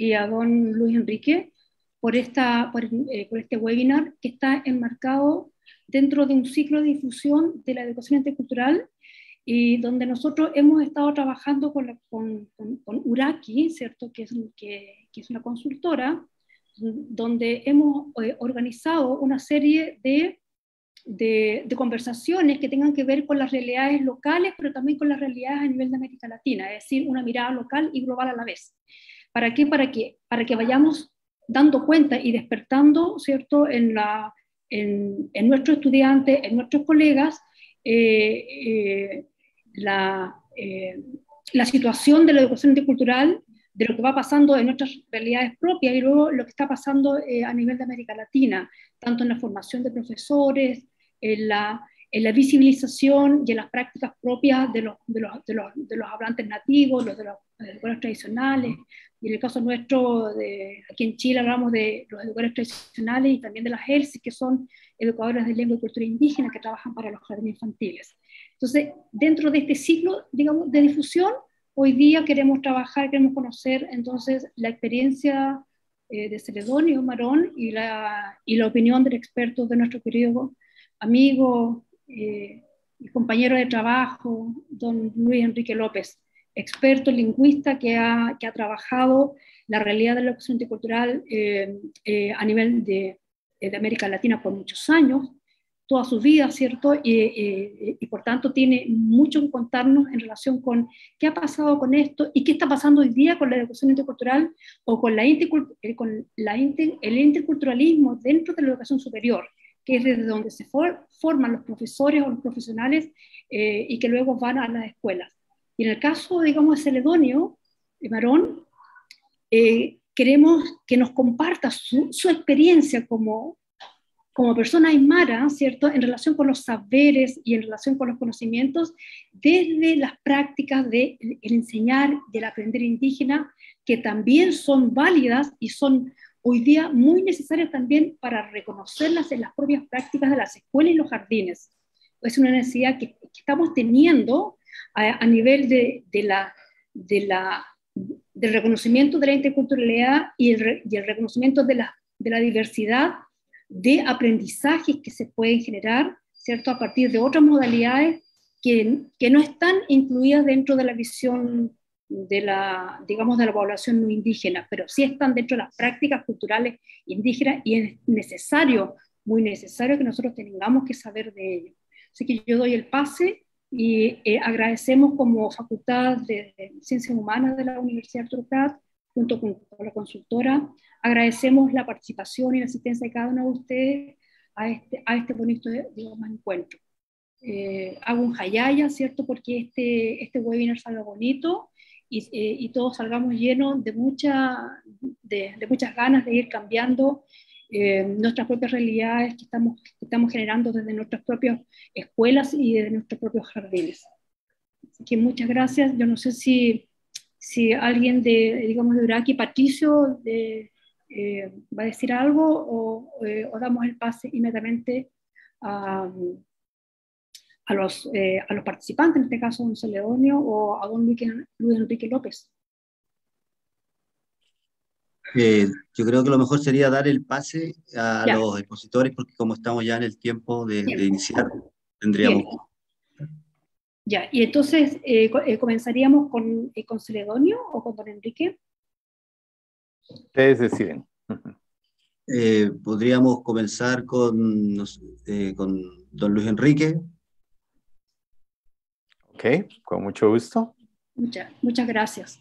y a don Luis Enrique por, esta, eh, por, este webinar que está enmarcado dentro de un ciclo de difusión de la educación intercultural y donde nosotros hemos estado trabajando con, con, Uraki, ¿cierto? Que, es, que, que es una consultora, donde hemos eh, organizado una serie de, de, de, conversaciones que tengan que ver con las realidades locales, pero también con las realidades a nivel de América Latina, es decir, una mirada local y global a la vez. ¿Para qué? Para que, para que vayamos dando cuenta y despertando, ¿cierto?, en, la, en, en nuestros estudiantes, en nuestros colegas, eh, eh, la, eh, la situación de la educación intercultural, de lo que va pasando en nuestras realidades propias y luego lo que está pasando a nivel de América Latina, tanto en la formación de profesores, en la en la visibilización y en las prácticas propias de los, de los, de los, hablantes nativos, los de los educadores tradicionales, y en el caso nuestro, de, aquí en Chile hablamos de los educadores tradicionales y también de las ELSI, que son educadores de lengua y cultura indígena que trabajan para los jardines infantiles. Entonces, dentro de este ciclo, digamos, de difusión, hoy día queremos trabajar, queremos conocer entonces la experiencia eh, de Celedonio Marón y la, y la opinión del experto de nuestro querido amigo eh, mi compañero de trabajo, don Luis Enrique López, experto lingüista que ha, que ha trabajado la realidad de la educación intercultural eh, eh, a nivel eh, de, América Latina por muchos años, toda su vida, ¿cierto? Y, por tanto tiene mucho que contarnos en relación con qué ha pasado con esto y qué está pasando hoy día con la educación intercultural o con, la, con la el interculturalismo dentro de la educación superior que es desde donde se forman los profesores o los profesionales eh, y que luego van a las escuelas. Y en el caso, digamos, de Celedonio, de eh, Marón, eh, queremos que nos comparta su, experiencia como, como persona aymara, ¿cierto?, en relación con los saberes y en relación con los conocimientos, desde las prácticas de el enseñar, del aprender indígena, que también son válidas y son hoy día muy necesarias también para reconocerlas en las propias prácticas de las escuelas y los jardines. Es una necesidad que, estamos teniendo a, nivel de, la, de la, del reconocimiento de la interculturalidad y el, reconocimiento de la, de la diversidad de aprendizajes que se pueden generar, ¿cierto? A partir de otras modalidades que, que no están incluidas dentro de la visión de la, digamos, de la población no indígena, pero sí están dentro de las prácticas culturales indígenas y es necesario, muy necesario que nosotros tengamos que saber de ello. Así que yo doy el pase y eh, agradecemos como Facultad de Ciencias Humanas de la Universidad de junto con, la consultora, agradecemos la participación y la asistencia de cada uno de ustedes a este, a este bonito encuentro. Eh, hago un jayaya ¿cierto? Porque este, este webinar salió bonito eh, y, todos salgamos llenos de, mucha, de, muchas ganas de ir cambiando eh, nuestras propias realidades que estamos, estamos generando desde nuestras propias escuelas y desde nuestros propios jardines. Así que muchas gracias. Yo no sé si, si alguien de, digamos, de Uraki, Patricio, de, eh, va a decir algo o, damos el pase inmediatamente a a los, eh, a los participantes, en este caso a don Celedonio o a don Luis, Enrique López? Eh, yo creo que lo mejor sería dar el pase a los expositores, porque como estamos ya en el tiempo de, iniciar, tendríamos. Ya, y entonces, eh, ¿comenzaríamos con, Celedonio o con Don Enrique? Ustedes deciden. podríamos comenzar con, con Don Luis Enrique. Ok, con mucho gusto. Muchas, gracias.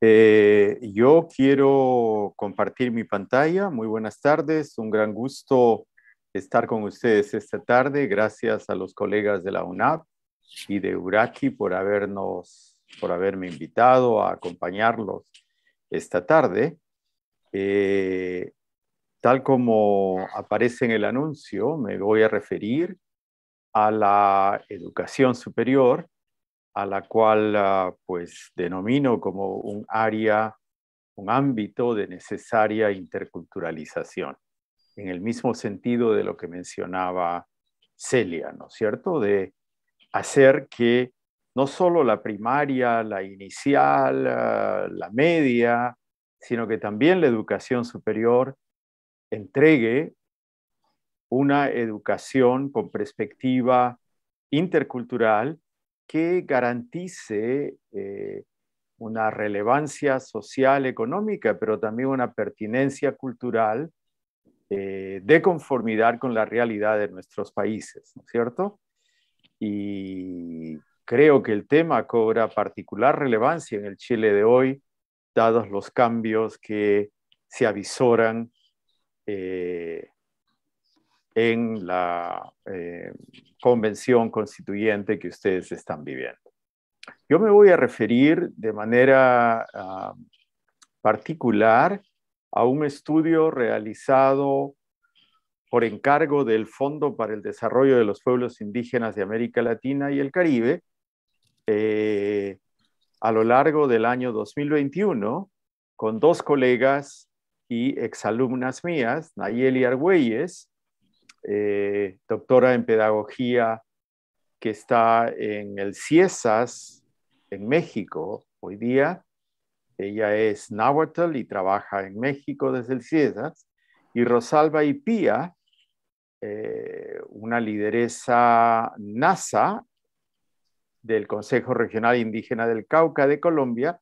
Eh, yo quiero compartir mi pantalla. Muy buenas tardes. Un gran gusto estar con ustedes esta tarde. Gracias a los colegas de la UNAP y de Uraki por habernos, por haberme invitado a acompañarlos esta tarde. Eh, Tal como aparece en el anuncio, me voy a referir a la educación superior, a la cual ah, pues denomino como un área, un ámbito de necesaria interculturalización, en el mismo sentido de lo que mencionaba Celia, ¿no es cierto? De hacer que no solo la primaria, la inicial, ah, la media, sino que también la educación superior entregue una educación con perspectiva intercultural que garantice eh, una relevancia social, económica, pero también una pertinencia cultural eh, de conformidad con la realidad de nuestros países, ¿no es cierto? Y creo que el tema cobra particular relevancia en el Chile de hoy, dados los cambios que se avisoran eh, en la eh, convención constituyente que ustedes están viviendo. Yo me voy a referir de manera ah, particular a un estudio realizado por encargo del Fondo para el Desarrollo de los Pueblos Indígenas de América Latina y el Caribe eh, a lo largo del año 2021 con dos colegas y exalumnas mías, Nayeli Argüelles, eh, doctora en pedagogía que está en el CIESAS en México hoy día. Ella es Nahuatl y trabaja en México desde el CIESAS. Y Rosalba Ipía, eh, una lideresa NASA del Consejo Regional Indígena del Cauca de Colombia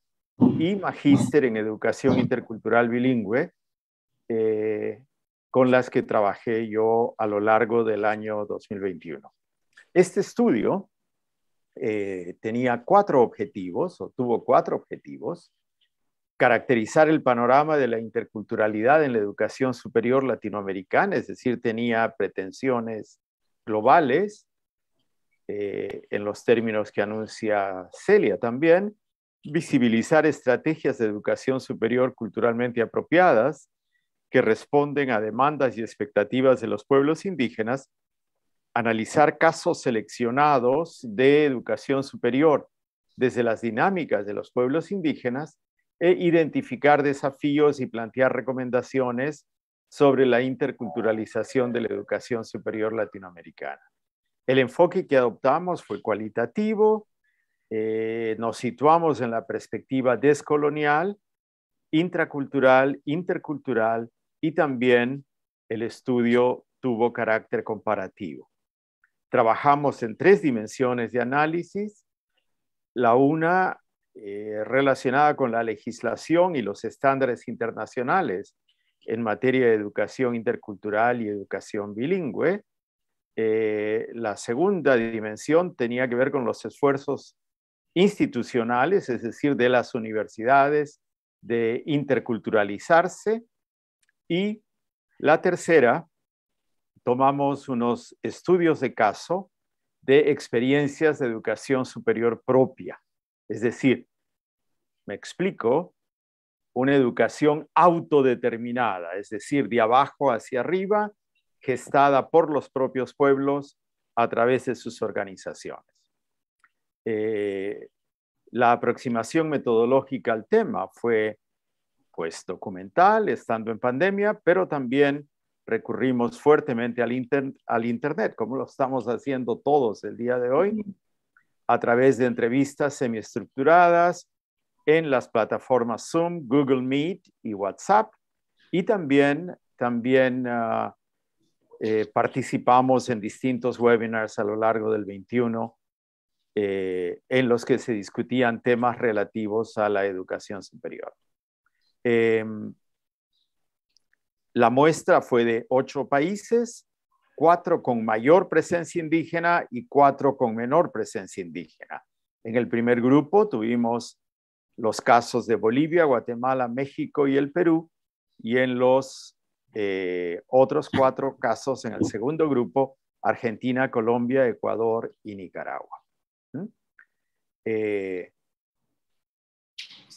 y magíster en educación intercultural bilingüe eh, con las que trabajé yo a lo largo del año 2021. Este estudio eh, tenía cuatro objetivos, o tuvo cuatro objetivos. Caracterizar el panorama de la interculturalidad en la educación superior latinoamericana, es decir, tenía pretensiones globales, eh, en los términos que anuncia Celia también, visibilizar estrategias de educación superior culturalmente apropiadas, que responden a demandas y expectativas de los pueblos indígenas, analizar casos seleccionados de educación superior desde las dinámicas de los pueblos indígenas e identificar desafíos y plantear recomendaciones sobre la interculturalización de la educación superior latinoamericana. El enfoque que adoptamos fue cualitativo, eh, nos situamos en la perspectiva descolonial, intracultural, intercultural y también el estudio tuvo carácter comparativo. Trabajamos en tres dimensiones de análisis, la una eh, relacionada con la legislación y los estándares internacionales en materia de educación intercultural y educación bilingüe. Eh, la segunda dimensión tenía que ver con los esfuerzos institucionales, es decir, de las universidades, de interculturalizarse y la tercera, tomamos unos estudios de caso de experiencias de educación superior propia. Es decir, me explico, una educación autodeterminada, es decir, de abajo hacia arriba, gestada por los propios pueblos a través de sus organizaciones. Eh, la aproximación metodológica al tema fue pues documental, estando en pandemia, pero también recurrimos fuertemente al, Internet, como lo estamos haciendo todos el día de hoy, a través de entrevistas semiestructuradas en las plataformas Zoom, Google Meet y WhatsApp. Y también, también ah, eh, participamos en distintos webinars a lo largo del 21 eh, en los que se discutían temas relativos a la educación superior. Em, la muestra fue de ocho países, cuatro con mayor presencia indígena y cuatro con menor presencia indígena. En el primer grupo tuvimos los casos de Bolivia, Guatemala, México y el Perú, y en los eh, otros cuatro casos en el segundo grupo, Argentina, Colombia, Ecuador y Nicaragua. ¿Mm? Eh,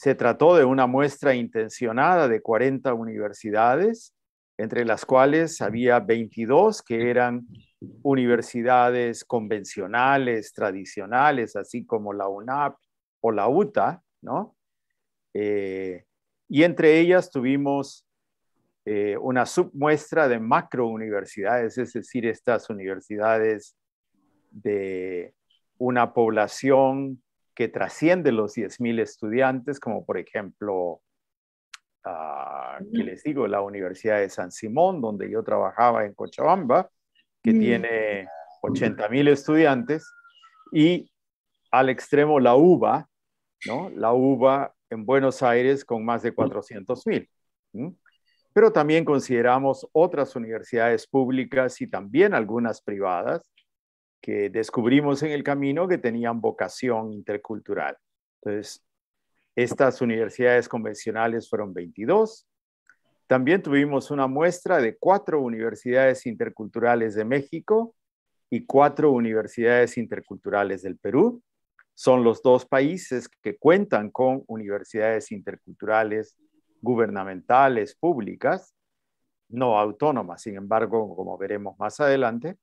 se trató de una muestra intencionada de 40 universidades, entre las cuales había 22 que eran universidades convencionales, tradicionales, así como la UNAP o la UTA, ¿no? Eh, y entre ellas tuvimos eh, una submuestra de macro universidades, es decir, estas universidades de una población que trasciende los 10.000 estudiantes, como por ejemplo, ah, les digo, la Universidad de San Simón, donde yo trabajaba en Cochabamba, que mm. tiene 80.000 estudiantes, y al extremo la UBA, ¿no? La UBA en Buenos Aires con más de 400.000. Pero también consideramos otras universidades públicas y también algunas privadas, que descubrimos en el camino que tenían vocación intercultural. Entonces, estas universidades convencionales fueron 22. También tuvimos una muestra de cuatro universidades interculturales de México y cuatro universidades interculturales del Perú. Son los dos países que cuentan con universidades interculturales gubernamentales, públicas, no autónomas, sin embargo, como veremos más adelante.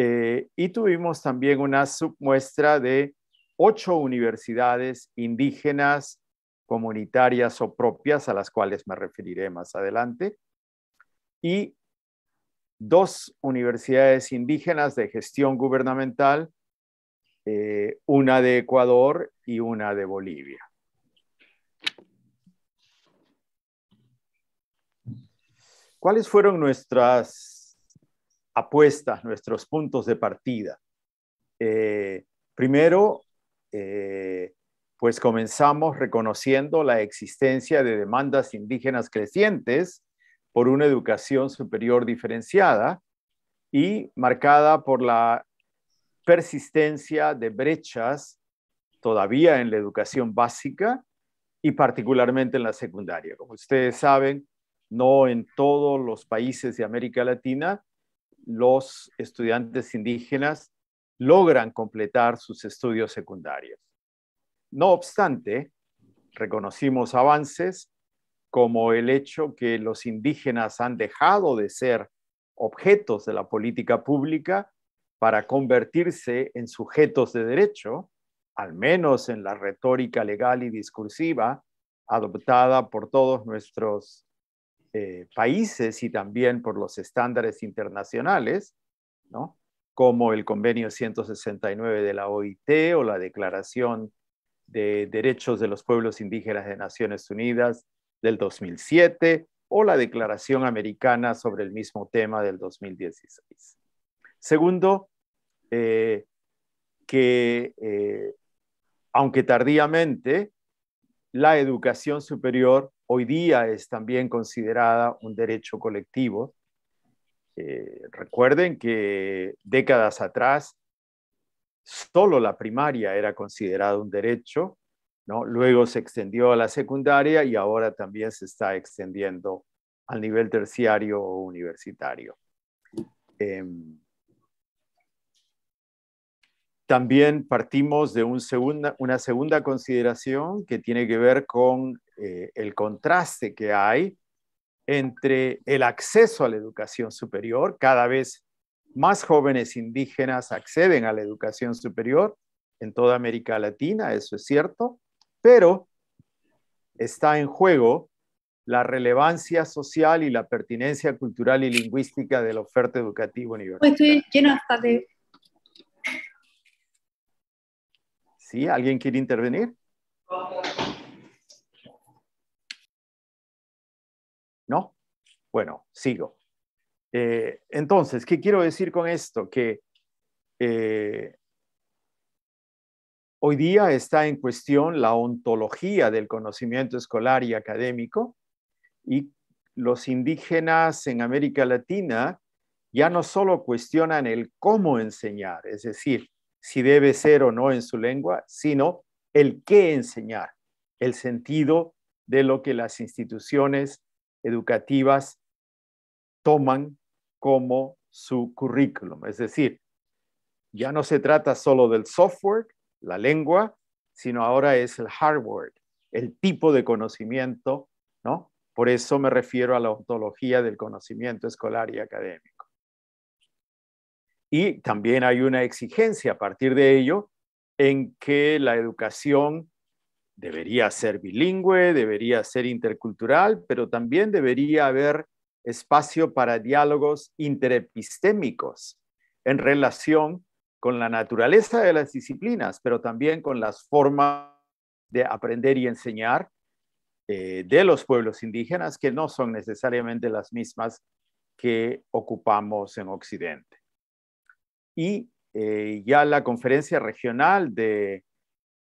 Eh, y tuvimos también una submuestra de ocho universidades indígenas, comunitarias o propias, a las cuales me referiré más adelante, y dos universidades indígenas de gestión gubernamental, eh, una de Ecuador y una de Bolivia. ¿Cuáles fueron nuestras apuestas, nuestros puntos de partida. Eh, primero, eh, pues comenzamos reconociendo la existencia de demandas indígenas crecientes por una educación superior diferenciada y marcada por la persistencia de brechas todavía en la educación básica y particularmente en la secundaria. Como ustedes saben, no en todos los países de América Latina los estudiantes indígenas logran completar sus estudios secundarios. No obstante, reconocimos avances como el hecho que los indígenas han dejado de ser objetos de la política pública para convertirse en sujetos de derecho, al menos en la retórica legal y discursiva adoptada por todos nuestros eh, países y también por los estándares internacionales, como el Convenio 169 de la OIT o la Declaración de Derechos de los Pueblos Indígenas de Naciones Unidas del 2007 o la Declaración Americana sobre el mismo tema del 2016. Segundo, eh, que eh, aunque tardíamente, la educación superior hoy día es también considerada un derecho colectivo. Eh, recuerden que décadas atrás solo la primaria era considerada un derecho, luego se extendió a la secundaria y ahora también se está extendiendo al nivel terciario o universitario. Em, también partimos de una segunda consideración que tiene que ver con eh, el contraste que hay entre el acceso a la educación superior, cada vez más jóvenes indígenas acceden a la educación superior en toda América Latina, eso es cierto, pero está en juego la relevancia social y la pertinencia cultural y lingüística de la oferta educativa pues universitaria. Estoy lleno hasta de ¿Sí? ¿Alguien quiere intervenir? ¿No? Bueno, sigo. Eh, entonces, ¿qué quiero decir con esto? Que eh, hoy día está en cuestión la ontología del conocimiento escolar y académico y los indígenas en América Latina ya no solo cuestionan el cómo enseñar, es decir, si debe ser o no en su lengua, sino el qué enseñar, el sentido de lo que las instituciones educativas toman como su currículum. Es decir, ya no se trata solo del software, la lengua, sino ahora es el hardware, el tipo de conocimiento, ¿no? Por eso me refiero a la ontología del conocimiento escolar y académico. Y también hay una exigencia a partir de ello en que la educación debería ser bilingüe, debería ser intercultural, pero también debería haber espacio para diálogos interepistémicos en relación con la naturaleza de las disciplinas, pero también con las formas de aprender y enseñar eh, de los pueblos indígenas que no son necesariamente las mismas que ocupamos en Occidente y eh, ya la conferencia regional de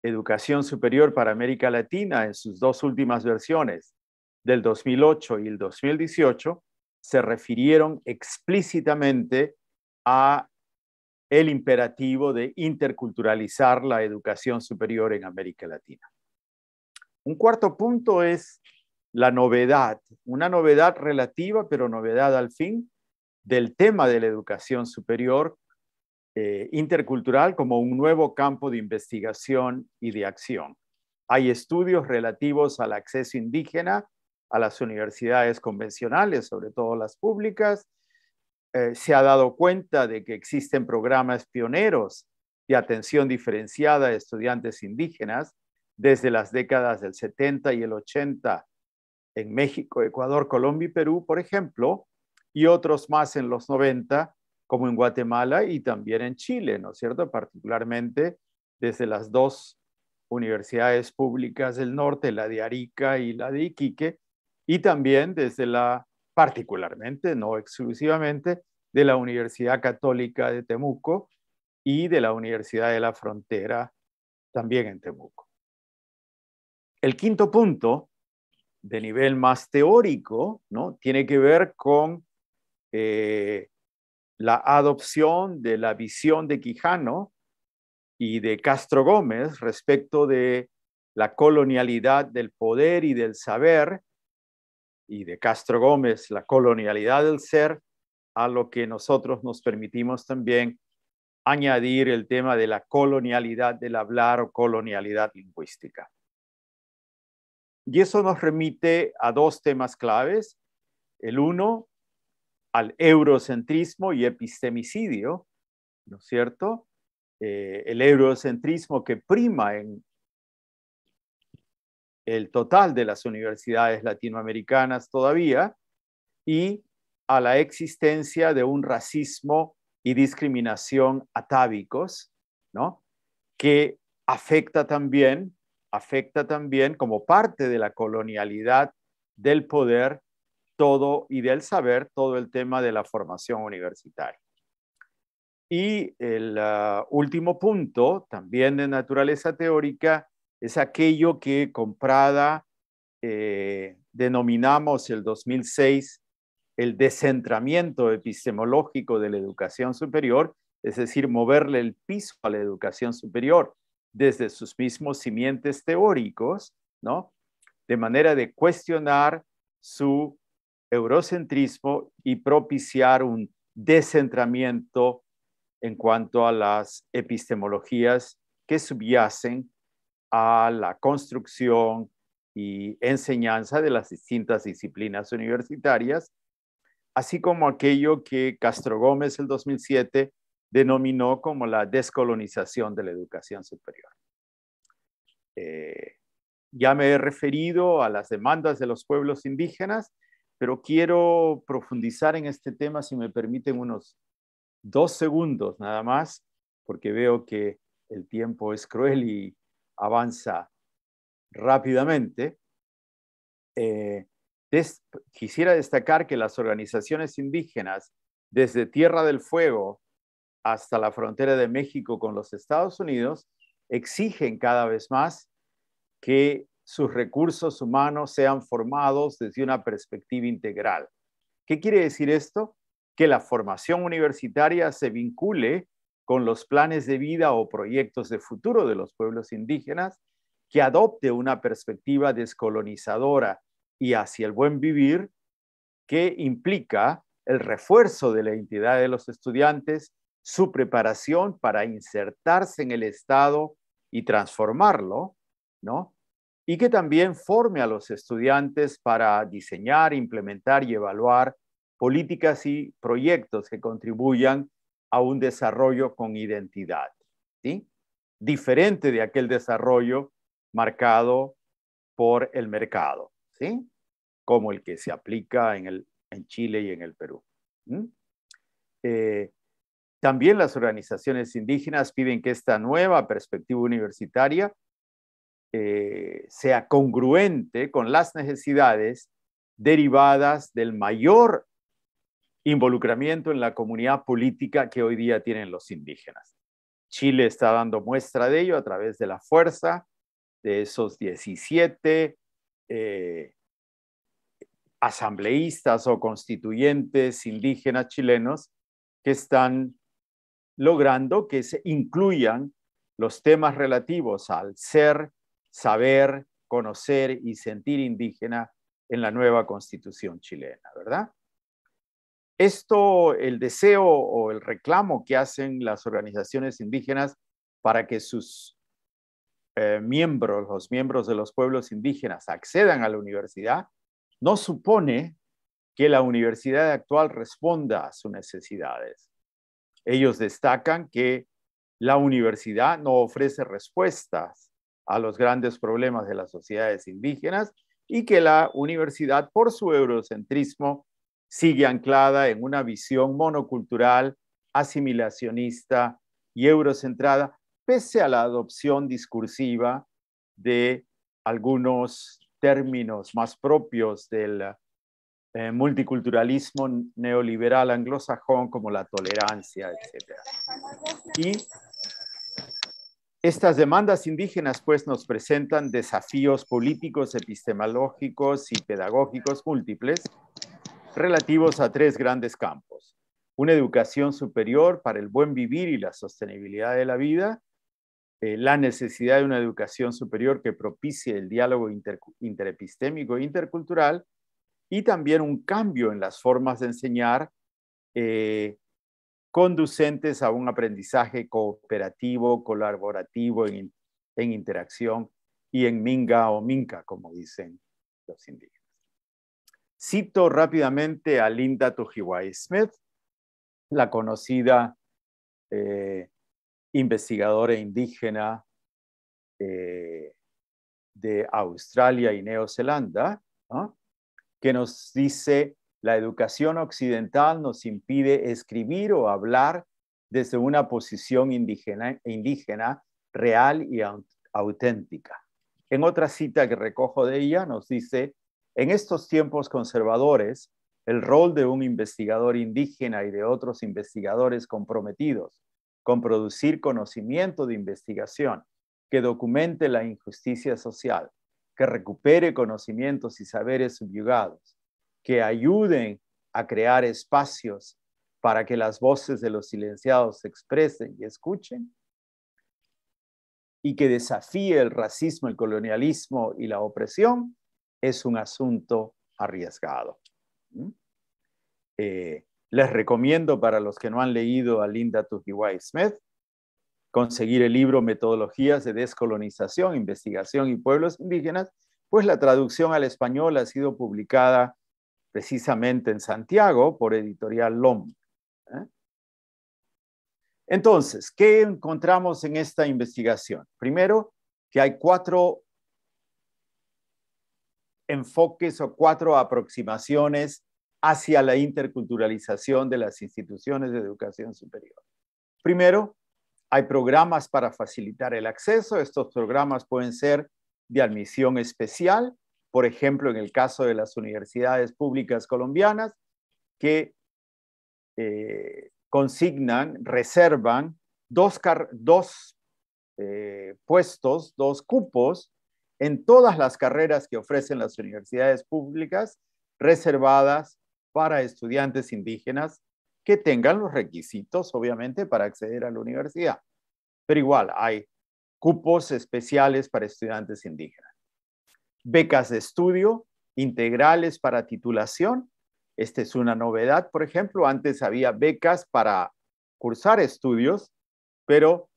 educación superior para América Latina en sus dos últimas versiones del 2008 y el 2018 se refirieron explícitamente a el imperativo de interculturalizar la educación superior en América Latina. Un cuarto punto es la novedad, una novedad relativa, pero novedad al fin, del tema de la educación superior eh, intercultural como un nuevo campo de investigación y de acción. Hay estudios relativos al acceso indígena a las universidades convencionales, sobre todo las públicas. Eh, se ha dado cuenta de que existen programas pioneros de atención diferenciada a estudiantes indígenas desde las décadas del 70 y el 80 en México, Ecuador, Colombia y Perú, por ejemplo, y otros más en los 90 como en Guatemala y también en Chile, ¿no es cierto? Particularmente desde las dos universidades públicas del norte, la de Arica y la de Iquique, y también desde la, particularmente, no exclusivamente, de la Universidad Católica de Temuco y de la Universidad de la Frontera, también en Temuco. El quinto punto, de nivel más teórico, ¿no? tiene que ver con eh, la adopción de la visión de Quijano y de Castro Gómez respecto de la colonialidad del poder y del saber, y de Castro Gómez, la colonialidad del ser, a lo que nosotros nos permitimos también añadir el tema de la colonialidad del hablar o colonialidad lingüística. Y eso nos remite a dos temas claves. El uno, al eurocentrismo y epistemicidio, ¿no es cierto? Eh, el eurocentrismo que prima en el total de las universidades latinoamericanas todavía, y a la existencia de un racismo y discriminación atávicos, ¿no? que afecta también, afecta también como parte de la colonialidad del poder todo y del saber todo el tema de la formación universitaria. Y el ah, último punto, también de naturaleza teórica, es aquello que comprada eh, denominamos el 2006 el descentramiento epistemológico de la educación superior, es decir, moverle el piso a la educación superior desde sus mismos simientes teóricos, ¿no? De manera de cuestionar su eurocentrismo y propiciar un descentramiento en cuanto a las epistemologías que subyacen a la construcción y enseñanza de las distintas disciplinas universitarias, así como aquello que Castro Gómez el 2007 denominó como la descolonización de la educación superior. Eh, ya me he referido a las demandas de los pueblos indígenas pero quiero profundizar en este tema, si me permiten, unos dos segundos nada más, porque veo que el tiempo es cruel y avanza rápidamente. Eh, quisiera destacar que las organizaciones indígenas, desde Tierra del Fuego hasta la frontera de México con los Estados Unidos, exigen cada vez más que sus recursos humanos sean formados desde una perspectiva integral. ¿Qué quiere decir esto? Que la formación universitaria se vincule con los planes de vida o proyectos de futuro de los pueblos indígenas, que adopte una perspectiva descolonizadora y hacia el buen vivir, que implica el refuerzo de la identidad de los estudiantes, su preparación para insertarse en el Estado y transformarlo, ¿no? y que también forme a los estudiantes para diseñar, implementar y evaluar políticas y proyectos que contribuyan a un desarrollo con identidad, diferente de aquel desarrollo marcado por el mercado, ¿sí? como el que se aplica en, Chile y en el Perú. Eh, también las organizaciones indígenas piden que esta nueva perspectiva universitaria eh, sea congruente con las necesidades derivadas del mayor involucramiento en la comunidad política que hoy día tienen los indígenas. Chile está dando muestra de ello a través de la fuerza de esos 17 eh, asambleístas o constituyentes indígenas chilenos que están logrando que se incluyan los temas relativos al ser saber, conocer y sentir indígena en la nueva constitución chilena, ¿verdad? Esto, el deseo o el reclamo que hacen las organizaciones indígenas para que sus eh, miembros, los miembros de los pueblos indígenas, accedan a la universidad, no supone que la universidad actual responda a sus necesidades. Ellos destacan que la universidad no ofrece respuestas a los grandes problemas de las sociedades indígenas y que la universidad, por su eurocentrismo, sigue anclada en una visión monocultural, asimilacionista y eurocentrada, pese a la adopción discursiva de algunos términos más propios del eh, multiculturalismo neoliberal anglosajón, como la tolerancia, etc. Y estas demandas indígenas, pues, nos presentan desafíos políticos, epistemológicos y pedagógicos múltiples relativos a tres grandes campos. Una educación superior para el buen vivir y la sostenibilidad de la vida, eh, la necesidad de una educación superior que propicie el diálogo interepistémico e intercultural, y también un cambio en las formas de enseñar eh, conducentes a un aprendizaje cooperativo, colaborativo, en, interacción y en minga o minca, como dicen los indígenas. Cito rápidamente a Linda Tujiwai Smith, la conocida eh, investigadora indígena eh, de Australia y Nueva Zelanda, que nos dice la educación occidental nos impide escribir o hablar desde una posición indígena, real y auténtica. En otra cita que recojo de ella nos dice, en estos tiempos conservadores, el rol de un investigador indígena y de otros investigadores comprometidos con producir conocimiento de investigación que documente la injusticia social, que recupere conocimientos y saberes subyugados, que ayuden a crear espacios para que las voces de los silenciados se expresen y escuchen, y que desafíe el racismo, el colonialismo y la opresión, es un asunto arriesgado. ¿Mm? Eh, les recomiendo para los que no han leído a Linda Tujiwai Smith conseguir el libro Metodologías de Descolonización, Investigación y Pueblos Indígenas, pues la traducción al español ha sido publicada precisamente en Santiago por editorial LOM. ¿eh? Entonces, ¿qué encontramos en esta investigación? Primero, que hay cuatro enfoques o cuatro aproximaciones hacia la interculturalización de las instituciones de educación superior. Primero, hay programas para facilitar el acceso. Estos programas pueden ser de admisión especial, por ejemplo, en el caso de las universidades públicas colombianas, que eh, consignan, reservan dos, eh, puestos, dos cupos en todas las carreras que ofrecen las universidades públicas reservadas para estudiantes indígenas que tengan los requisitos, obviamente, para acceder a la universidad. Pero igual hay cupos especiales para estudiantes indígenas becas de estudio, integrales para titulación. Esta es una novedad, por ejemplo, antes había becas para cursar estudios, pero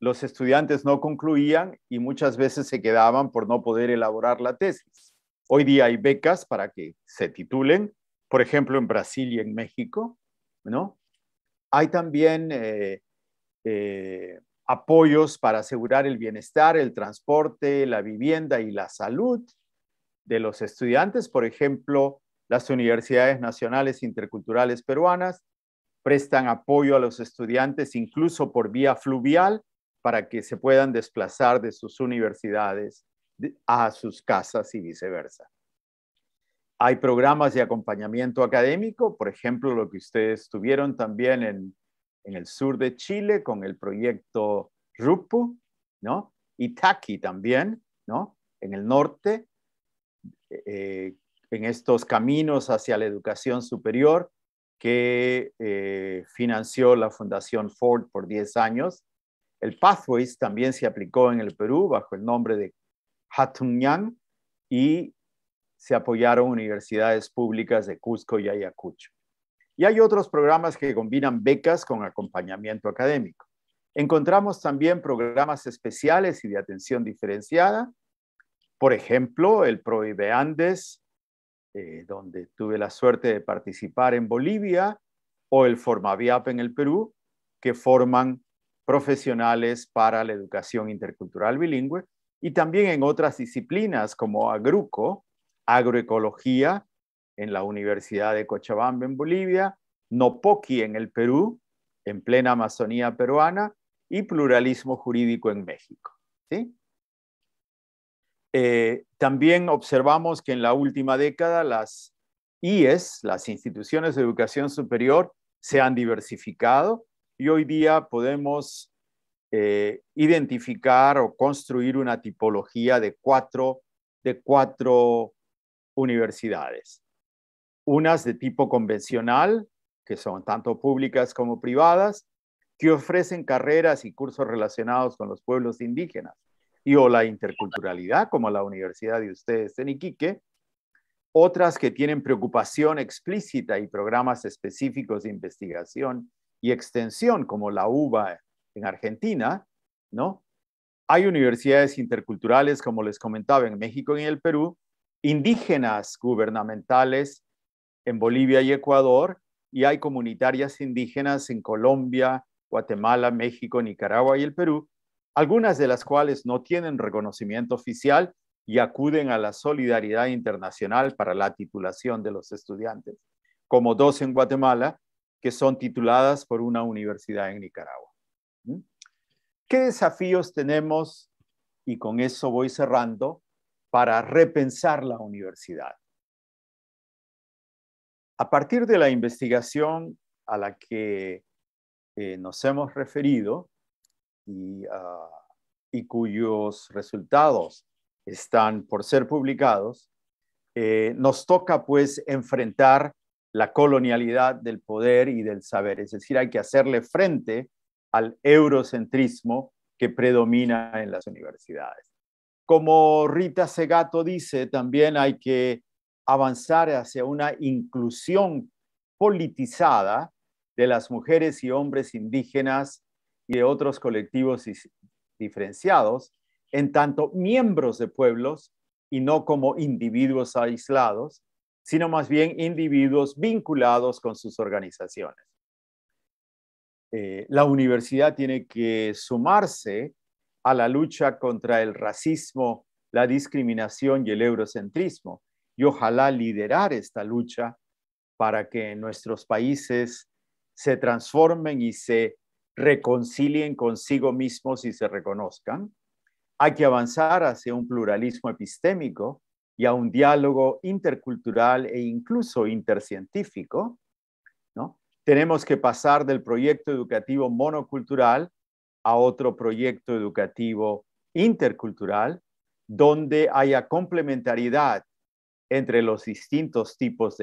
los estudiantes no concluían y muchas veces se quedaban por no poder elaborar la tesis. Hoy día hay becas para que se titulen, por ejemplo, en Brasil y en México, ¿no? Hay también eh, eh, apoyos para asegurar el bienestar, el transporte, la vivienda y la salud de los estudiantes, por ejemplo, las universidades nacionales interculturales peruanas prestan apoyo a los estudiantes incluso por vía fluvial para que se puedan desplazar de sus universidades a sus casas y viceversa. Hay programas de acompañamiento académico, por ejemplo, lo que ustedes tuvieron también en en el sur de Chile con el proyecto Rupu, ¿no? Itaqui también, ¿no? En el norte, eh, en estos caminos hacia la educación superior que eh, financió la Fundación Ford por 10 años. El Pathways también se aplicó en el Perú bajo el nombre de Hatunyang y se apoyaron universidades públicas de Cusco y Ayacucho. Y hay otros programas que combinan becas con acompañamiento académico. Encontramos también programas especiales y de atención diferenciada, por ejemplo, el PROIBE Andes, eh, donde tuve la suerte de participar en Bolivia, o el Formaviap en el Perú, que forman profesionales para la educación intercultural bilingüe, y también en otras disciplinas como agruco, agroecología en la Universidad de Cochabamba en Bolivia, Nopoqui en el Perú, en plena Amazonía peruana, y pluralismo jurídico en México. Eh, también observamos que en la última década las IES, las instituciones de educación superior, se han diversificado y hoy día podemos eh, identificar o construir una tipología de cuatro, de cuatro universidades unas de tipo convencional, que son tanto públicas como privadas, que ofrecen carreras y cursos relacionados con los pueblos indígenas, y o la interculturalidad, como la universidad de ustedes en Iquique, otras que tienen preocupación explícita y programas específicos de investigación y extensión, como la UBA en Argentina, ¿no? Hay universidades interculturales, como les comentaba, en México y en el Perú, indígenas gubernamentales en Bolivia y Ecuador, y hay comunitarias indígenas en Colombia, Guatemala, México, Nicaragua y el Perú, algunas de las cuales no tienen reconocimiento oficial y acuden a la solidaridad internacional para la titulación de los estudiantes, como dos en Guatemala, que son tituladas por una universidad en Nicaragua. ¿Mm? ¿Qué desafíos tenemos? Y con eso voy cerrando para repensar la universidad. A partir de la investigación a la que eh, nos hemos referido ah, y, cuyos resultados están por ser publicados, eh, nos toca pues enfrentar la colonialidad del poder y del saber, es decir, hay que hacerle frente al eurocentrismo que predomina en las universidades. Como Rita Segato dice, también hay que avanzar hacia una inclusión politizada de las mujeres y hombres indígenas y de otros colectivos diferenciados, en tanto miembros de pueblos y no como individuos aislados, sino más bien individuos vinculados con sus organizaciones. Eh, la universidad tiene que sumarse a la lucha contra el racismo, la discriminación y el eurocentrismo, y ojalá liderar esta lucha para que nuestros países se transformen y se reconcilien consigo mismos y se reconozcan. Hay que avanzar hacia un pluralismo epistémico y a un diálogo intercultural e incluso intercientífico. Tenemos que pasar del proyecto educativo monocultural a otro proyecto educativo intercultural donde haya complementariedad entre los distintos tipos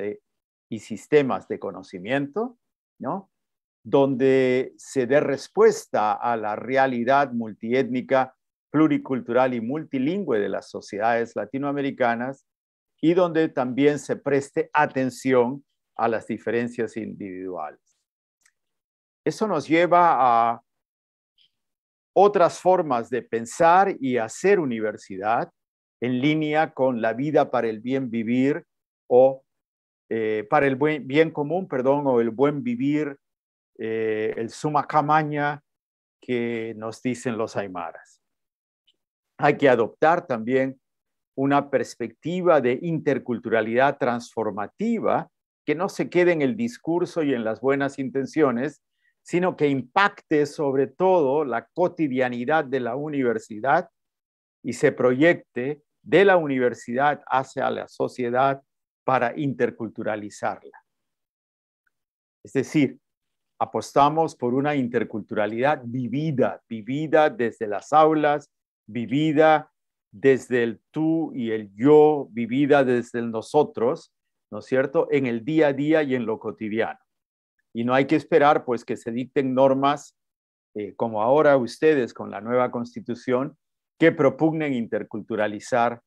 y sistemas de conocimiento, donde se dé respuesta a la realidad multiétnica, pluricultural y multilingüe de las sociedades latinoamericanas y donde también se preste atención a las diferencias individuales. Eso nos lleva a otras formas de pensar y hacer universidad, en línea con la vida para el bien vivir o eh, para el bien común, perdón, o el buen vivir, eh, el suma camaña que nos dicen los aymaras. Hay que adoptar también una perspectiva de interculturalidad transformativa que no se quede en el discurso y en las buenas intenciones, sino que impacte sobre todo la cotidianidad de la universidad y se proyecte de la universidad hacia la sociedad para interculturalizarla. Es decir, apostamos por una interculturalidad vivida, vivida desde las aulas, vivida desde el tú y el yo, vivida desde nosotros, ¿no es cierto?, en el día a día y en lo cotidiano. Y no hay que esperar, pues, que se dicten normas eh, como ahora ustedes con la nueva constitución, que propugnen interculturalizar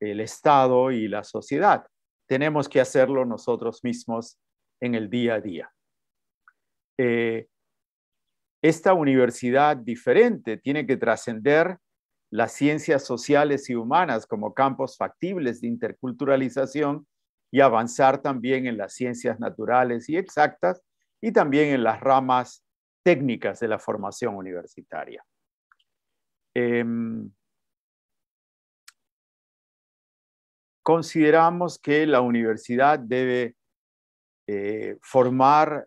el Estado y la sociedad. Tenemos que hacerlo nosotros mismos en el día a día. Eh, esta universidad diferente tiene que trascender las ciencias sociales y humanas como campos factibles de interculturalización y avanzar también en las ciencias naturales y exactas y también en las ramas técnicas de la formación universitaria. Em, consideramos que la universidad debe eh, formar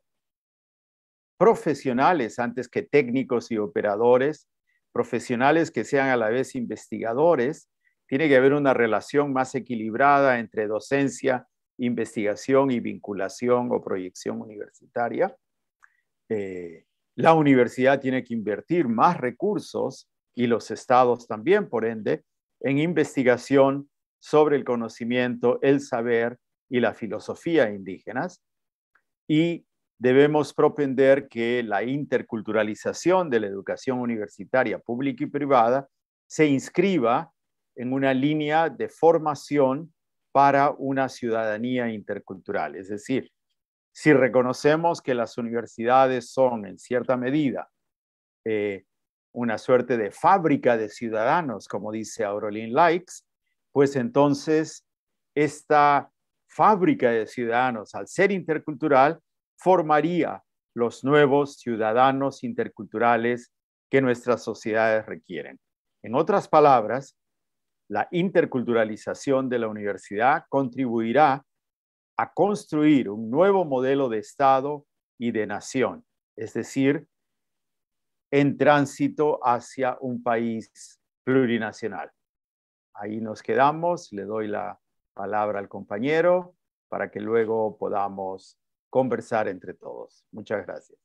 profesionales antes que técnicos y operadores, profesionales que sean a la vez investigadores. Tiene que haber una relación más equilibrada entre docencia, investigación y vinculación o proyección universitaria. Eh, la universidad tiene que invertir más recursos y los estados también, por ende, en investigación sobre el conocimiento, el saber y la filosofía indígenas. Y debemos propender que la interculturalización de la educación universitaria pública y privada se inscriba en una línea de formación para una ciudadanía intercultural. Es decir, si reconocemos que las universidades son, en cierta medida, eh, una suerte de fábrica de ciudadanos, como dice Aurolin Likes, pues entonces esta fábrica de ciudadanos, al ser intercultural, formaría los nuevos ciudadanos interculturales que nuestras sociedades requieren. En otras palabras, la interculturalización de la universidad contribuirá a construir un nuevo modelo de Estado y de nación, es decir, en tránsito hacia un país plurinacional. Ahí nos quedamos. Le doy la palabra al compañero para que luego podamos conversar entre todos. Muchas gracias.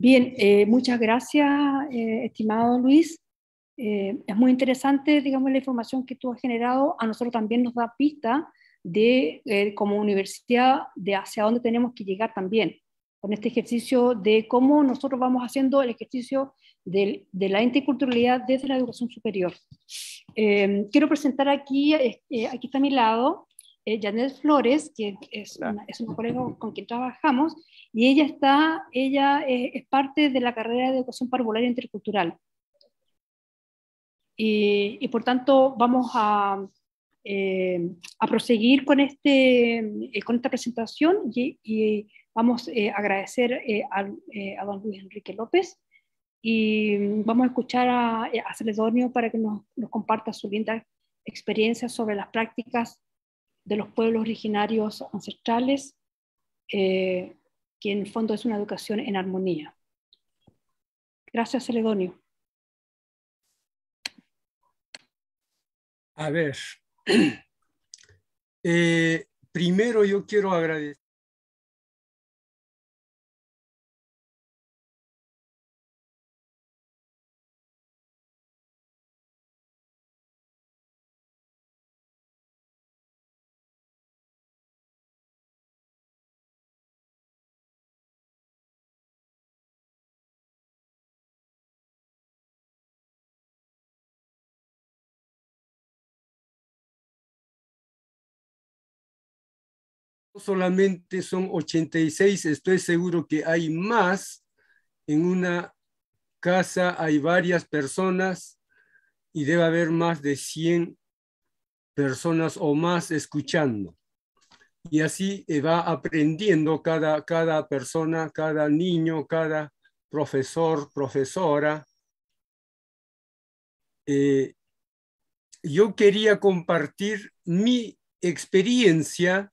Bien, eh, muchas gracias, eh, estimado Luis. Eh, es muy interesante, digamos, la información que tú has generado. A nosotros también nos da pista de, eh, como universidad, de hacia dónde tenemos que llegar también con este ejercicio de cómo nosotros vamos haciendo el ejercicio de, la interculturalidad desde la educación superior. Em, quiero presentar aquí, eh, aquí está a mi lado, Janet Flores, que es una, colega con quien trabajamos, y ella, está, ella es, es parte de la carrera de educación parvularia intercultural y, por tanto vamos a, eh, a proseguir con, este, eh, con esta presentación y, vamos eh, a agradecer a, a, don Luis Enrique López y vamos a escuchar a, a Celedonio para que nos, nos comparta su linda experiencia sobre las prácticas de los pueblos originarios ancestrales, que en el fondo es una educación en armonía. Gracias, Celedonio. A ver, eh, primero yo quiero agradecer solamente son 86, estoy seguro que hay más. En una casa hay varias personas y debe haber más de 100 personas o más escuchando. Y así eh, va aprendiendo cada, cada persona, cada niño, cada profesor, profesora. Eh, yo quería compartir mi experiencia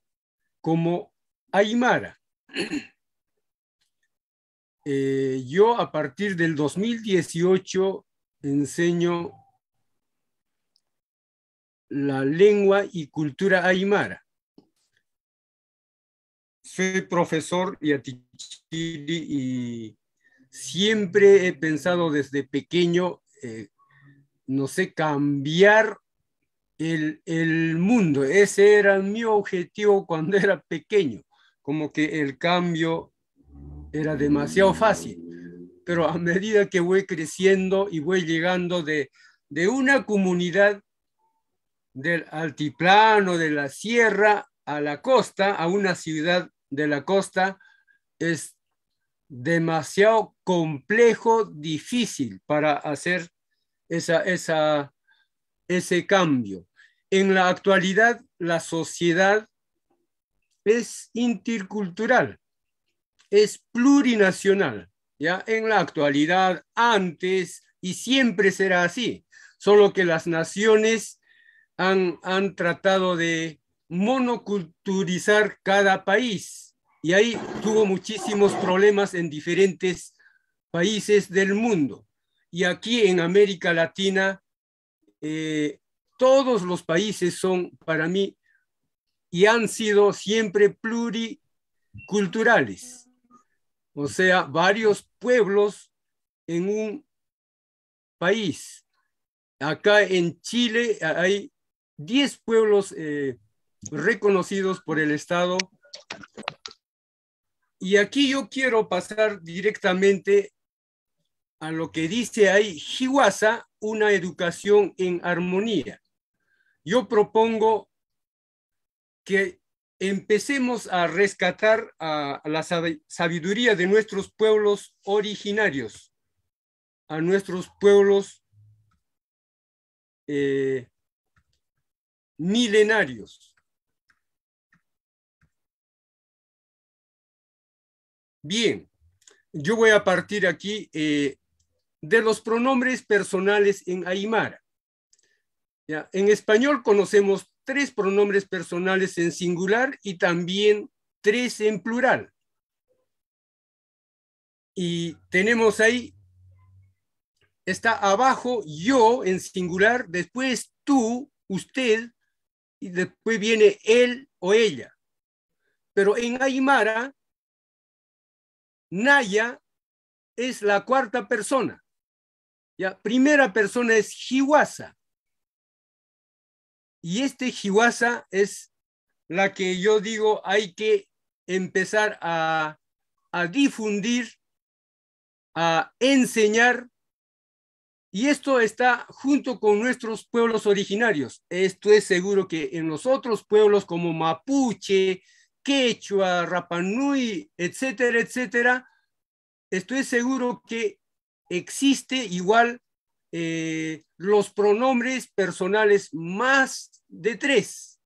como Aymara. Eh, yo a partir del 2018 enseño la lengua y cultura aymara. Soy profesor y siempre he pensado desde pequeño, eh, no sé, cambiar el, mundo. Ese era mi objetivo cuando era pequeño, como que el cambio era demasiado fácil. Pero a medida que voy creciendo y voy llegando de, de una comunidad del altiplano, de la sierra a la costa, a una ciudad de la costa, es demasiado complejo, difícil para hacer esa, esa, ese cambio. En la actualidad, la sociedad es intercultural, es plurinacional. ¿ya? En la actualidad, antes y siempre será así, solo que las naciones han, han tratado de monoculturizar cada país y ahí tuvo muchísimos problemas en diferentes países del mundo. Y aquí en América Latina eh, todos los países son para mí y han sido siempre pluriculturales. O sea, varios pueblos en un país. Acá en Chile hay 10 pueblos eh, reconocidos por el Estado. Y aquí yo quiero pasar directamente a lo que dice ahí jiwasa una educación en armonía. Yo propongo que empecemos a rescatar a la sabiduría de nuestros pueblos originarios, a nuestros pueblos eh, milenarios. Bien, yo voy a partir aquí eh, de los pronombres personales en Aymara. En español conocemos tres pronombres personales en singular y también tres en plural. Y tenemos ahí, está abajo yo en singular, después tú, usted, y después viene él o ella. Pero en Aymara, Naya es la cuarta persona. ¿ya? Primera persona es Hiwasa. Y este Hiwasa es la que yo digo hay que empezar a, a difundir, a enseñar. Y esto está junto con nuestros pueblos originarios. Esto es seguro que en los otros pueblos como Mapuche, Quechua, Rapanui, etcétera, etcétera, estoy seguro que existe igual eh, los pronombres personales más de tres.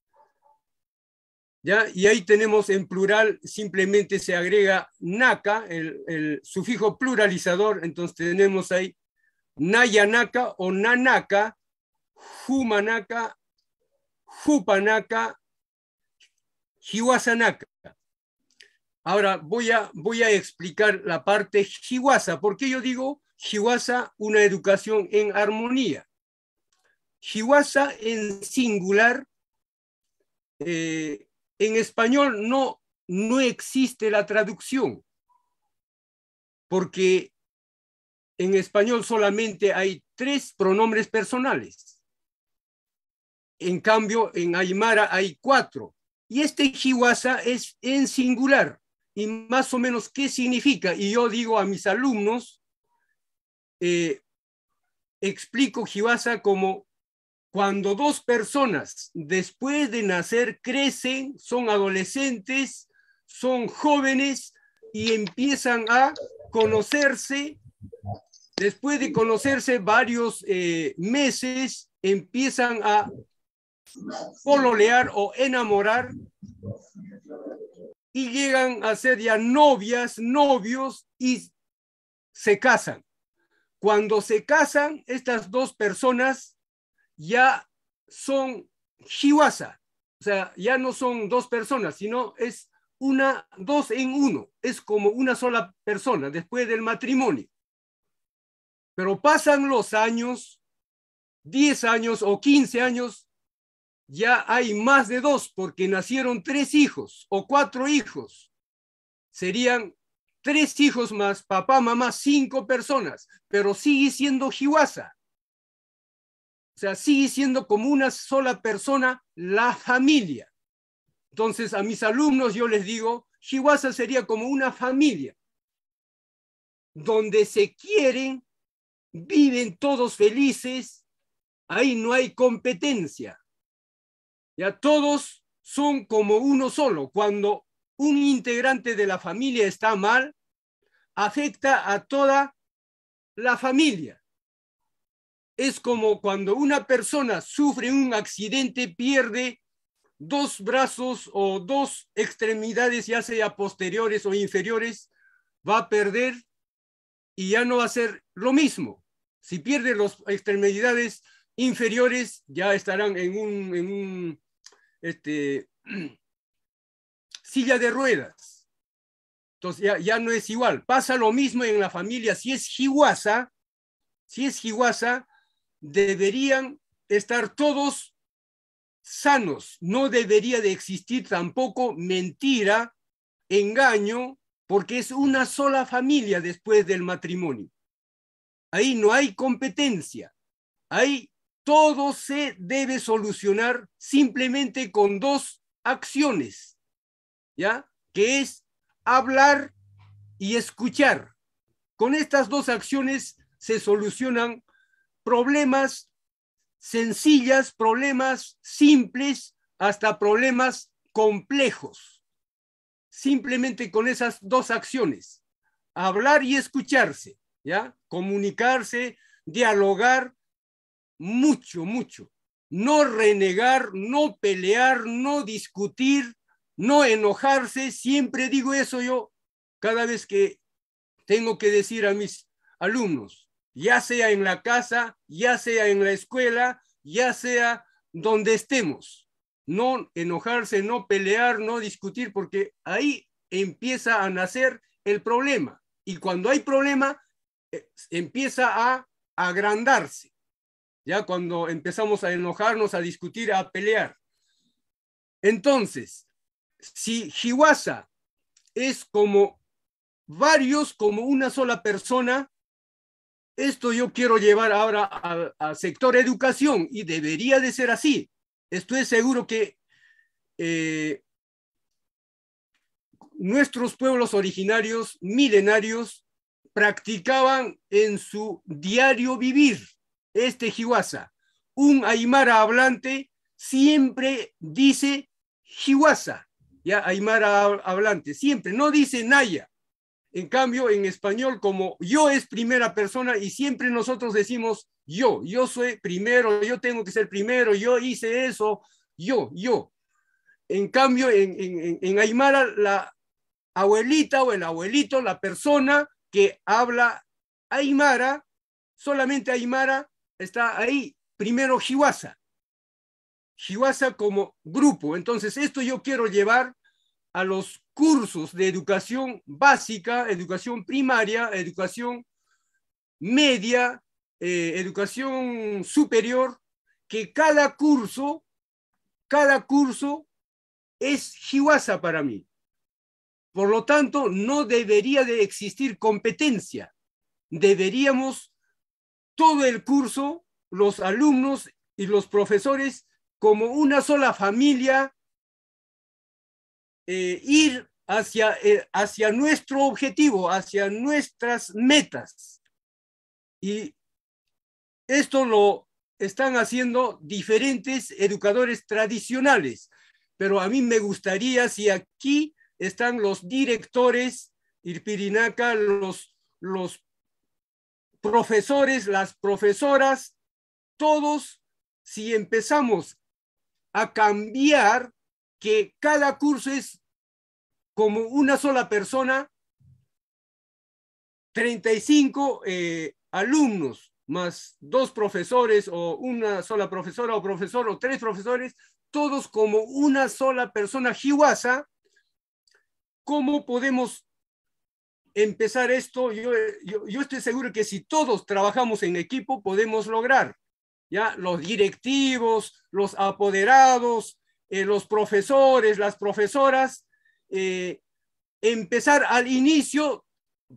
¿Ya? Y ahí tenemos en plural, simplemente se agrega naka, el, sufijo pluralizador, entonces tenemos ahí nayanaka o nanaka, jumanaka, jupanaka, jiwasanaka. Ahora voy a, voy a explicar la parte hiwasa, porque yo digo Hiwasa, una educación en armonía. Hiwasa en singular, eh, en español no, no existe la traducción, porque en español solamente hay tres pronombres personales. En cambio, en Aymara hay cuatro. Y este Hiwasa es en singular. Y más o menos, ¿qué significa? Y yo digo a mis alumnos, eh, explico Jibasa como cuando dos personas después de nacer crecen, son adolescentes, son jóvenes y empiezan a conocerse. Después de conocerse varios eh, meses, empiezan a pololear o enamorar y llegan a ser ya novias, novios y se casan. Cuando se casan, estas dos personas ya son jiwasa, o sea, ya no son dos personas, sino es una, dos en uno, es como una sola persona después del matrimonio. Pero pasan los años, 10 años o 15 años, ya hay más de dos porque nacieron tres hijos o cuatro hijos. Serían tres hijos más, papá, mamá, cinco personas, pero sigue siendo Jiwasa. O sea, sigue siendo como una sola persona la familia. Entonces, a mis alumnos yo les digo, Jiwasa sería como una familia, donde se quieren, viven todos felices, ahí no hay competencia. Ya todos son como uno solo. Cuando un integrante de la familia está mal, afecta a toda la familia. Es como cuando una persona sufre un accidente, pierde dos brazos o dos extremidades, ya sea posteriores o inferiores, va a perder y ya no va a ser lo mismo. Si pierde las extremidades inferiores, ya estarán en un, en este, silla de ruedas. Entonces ya, no es igual. Pasa lo mismo en la familia. Si es jiwasa, si es jiwasa, deberían estar todos sanos. No debería de existir tampoco mentira, engaño, porque es una sola familia después del matrimonio. Ahí no hay competencia. Ahí todo se debe solucionar simplemente con dos acciones ¿ya? Que es hablar y escuchar. Con estas dos acciones se solucionan problemas sencillas, problemas simples, hasta problemas complejos. Simplemente con esas dos acciones, hablar y escucharse, ¿ya? Comunicarse, dialogar, mucho, mucho. No renegar, no pelear, no discutir, no enojarse, siempre digo eso yo cada vez que tengo que decir a mis alumnos, ya sea en la casa, ya sea en la escuela, ya sea donde estemos. No enojarse, no pelear, no discutir, porque ahí empieza a nacer el problema. Y cuando hay problema, eh, empieza a agrandarse. Ya cuando empezamos a enojarnos, a discutir, a pelear. Entonces, si Hiwasa es como varios, como una sola persona, esto yo quiero llevar ahora al, sector educación y debería de ser así. Estoy seguro que eh, nuestros pueblos originarios, milenarios, practicaban en su diario vivir este jiwasa. Un aymara hablante siempre dice jiwasa ya aymara hablante, siempre, no dice Naya. En cambio, en español, como yo es primera persona y siempre nosotros decimos yo, yo soy primero, yo tengo que ser primero, yo hice eso, yo, yo. En cambio, en, en Aymara, la abuelita o el abuelito, la persona que habla Aymara, solamente Aymara está ahí, primero Jiwasa. Hiwasa como grupo. Entonces, esto yo quiero llevar a los cursos de educación básica, educación primaria, educación media, eh, educación superior, que cada curso, cada curso es Hiwasa para mí. Por lo tanto, no debería de existir competencia. Deberíamos todo el curso, los alumnos y los profesores como una sola familia, eh, ir hacia, eh, hacia nuestro objetivo, hacia nuestras metas. Y esto lo están haciendo diferentes educadores tradicionales, pero a mí me gustaría si aquí están los directores, Irpirinaca, los, los profesores, las profesoras, todos, si empezamos a cambiar que cada curso es como una sola persona, 35 eh, alumnos más dos profesores o una sola profesora o profesor o tres profesores, todos como una sola persona jiwasa, ¿cómo podemos empezar esto? yo estoy seguro que si todos trabajamos en equipo podemos lograr ya los directivos, los apoderados, eh, los profesores, las profesoras, eh, empezar al inicio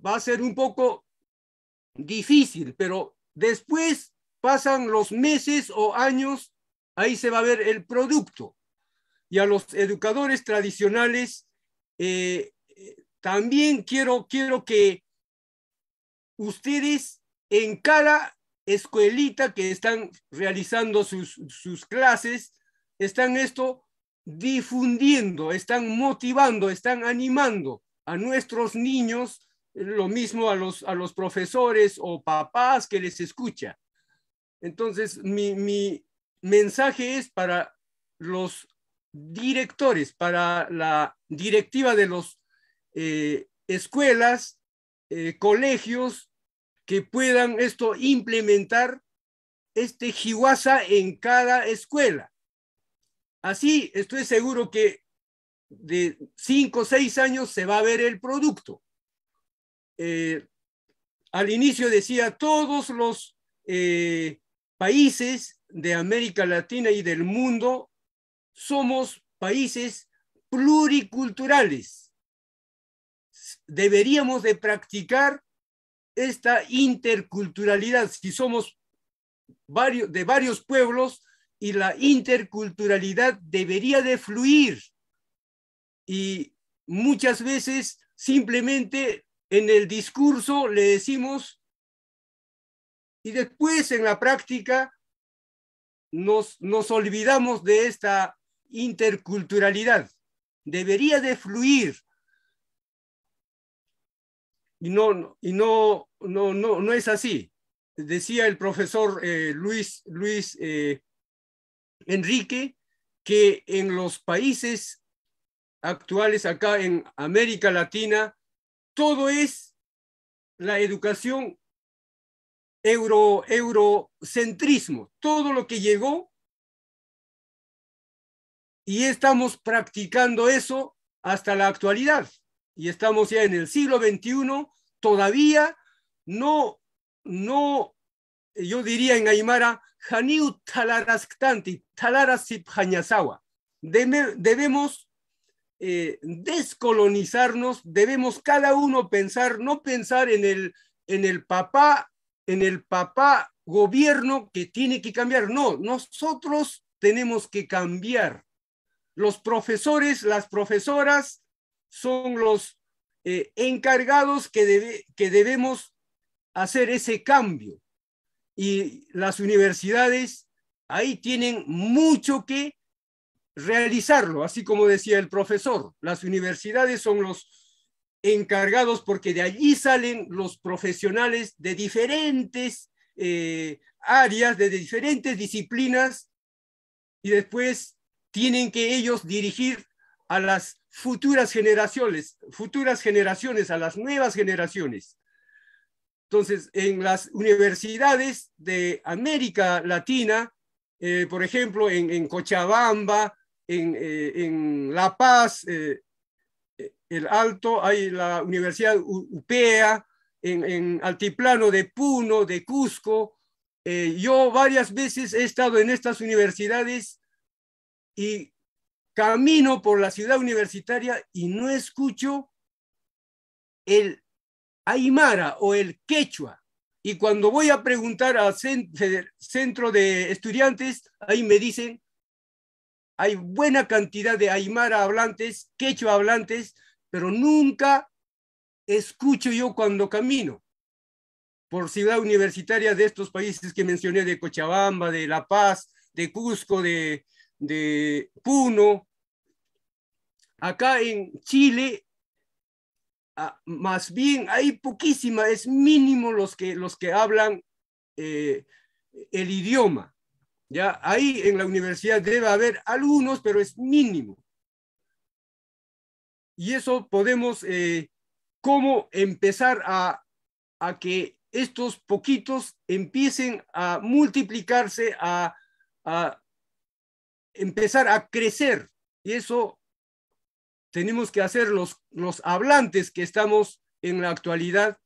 va a ser un poco difícil, pero después pasan los meses o años, ahí se va a ver el producto. Y a los educadores tradicionales, eh, también quiero, quiero que ustedes en cada escuelita que están realizando sus, clases, están esto difundiendo, están motivando, están animando a nuestros niños, lo mismo a los, a los profesores o papás que les escucha. Entonces, mi, mensaje es para los directores, para la directiva de los eh, escuelas, eh, colegios que puedan esto implementar este jiwasa en cada escuela. Así estoy seguro que de cinco o seis años se va a ver el producto. Eh, al inicio decía, todos los eh, países de América Latina y del mundo somos países pluriculturales. Deberíamos de practicar esta interculturalidad, si somos varios, de varios pueblos y la interculturalidad debería de fluir. Y muchas veces simplemente en el discurso le decimos y después en la práctica nos, nos olvidamos de esta interculturalidad. Debería de fluir y no, y no, no, no, no es así. Decía el profesor eh, Luis, Luis eh, Enrique que en los países actuales acá en América Latina, todo es la educación euro, eurocentrismo, todo lo que llegó. Y estamos practicando eso hasta la actualidad y estamos ya en el siglo XXI, todavía no, no, yo diría en Aymara, Janiu Talarasctanti, Talarasip Debemos eh, descolonizarnos, debemos cada uno pensar, no pensar en el, en el papá, en el papá gobierno que tiene que cambiar. No, nosotros tenemos que cambiar. Los profesores, las profesoras, son los eh, encargados que, debemos hacer ese cambio. Y las universidades ahí tienen mucho que realizarlo, así como decía el profesor. Las universidades son los encargados porque de allí salen los profesionales de diferentes eh, áreas, de diferentes disciplinas, y después tienen que ellos dirigir a las futuras generaciones, futuras generaciones, a las nuevas generaciones. Entonces, en las universidades de América Latina, eh, por ejemplo, en, Cochabamba, eh, en, La Paz, eh, el Alto, hay la Universidad UPEA, en, en Altiplano de Puno, de Cusco. yo varias veces he estado en estas universidades y camino por la ciudad universitaria y no escucho el aymara o el quechua. Y cuando voy a preguntar al centro de estudiantes, ahí me dicen, hay buena cantidad de aymara hablantes, quechua hablantes, pero nunca escucho yo cuando camino por ciudad universitaria de estos países que mencioné, de Cochabamba, de La Paz, de Cusco, de, de Puno. Acá en Chile, ah, más bien hay poquísima, es mínimo los que, los que hablan eh, el idioma. Ya ahí en la universidad debe haber algunos, pero es mínimo. Y eso podemos, eh, cómo empezar a, que estos poquitos empiecen a multiplicarse, a empezar a crecer. Y eso tenemos que hacer los, los hablantes que estamos en la actualidad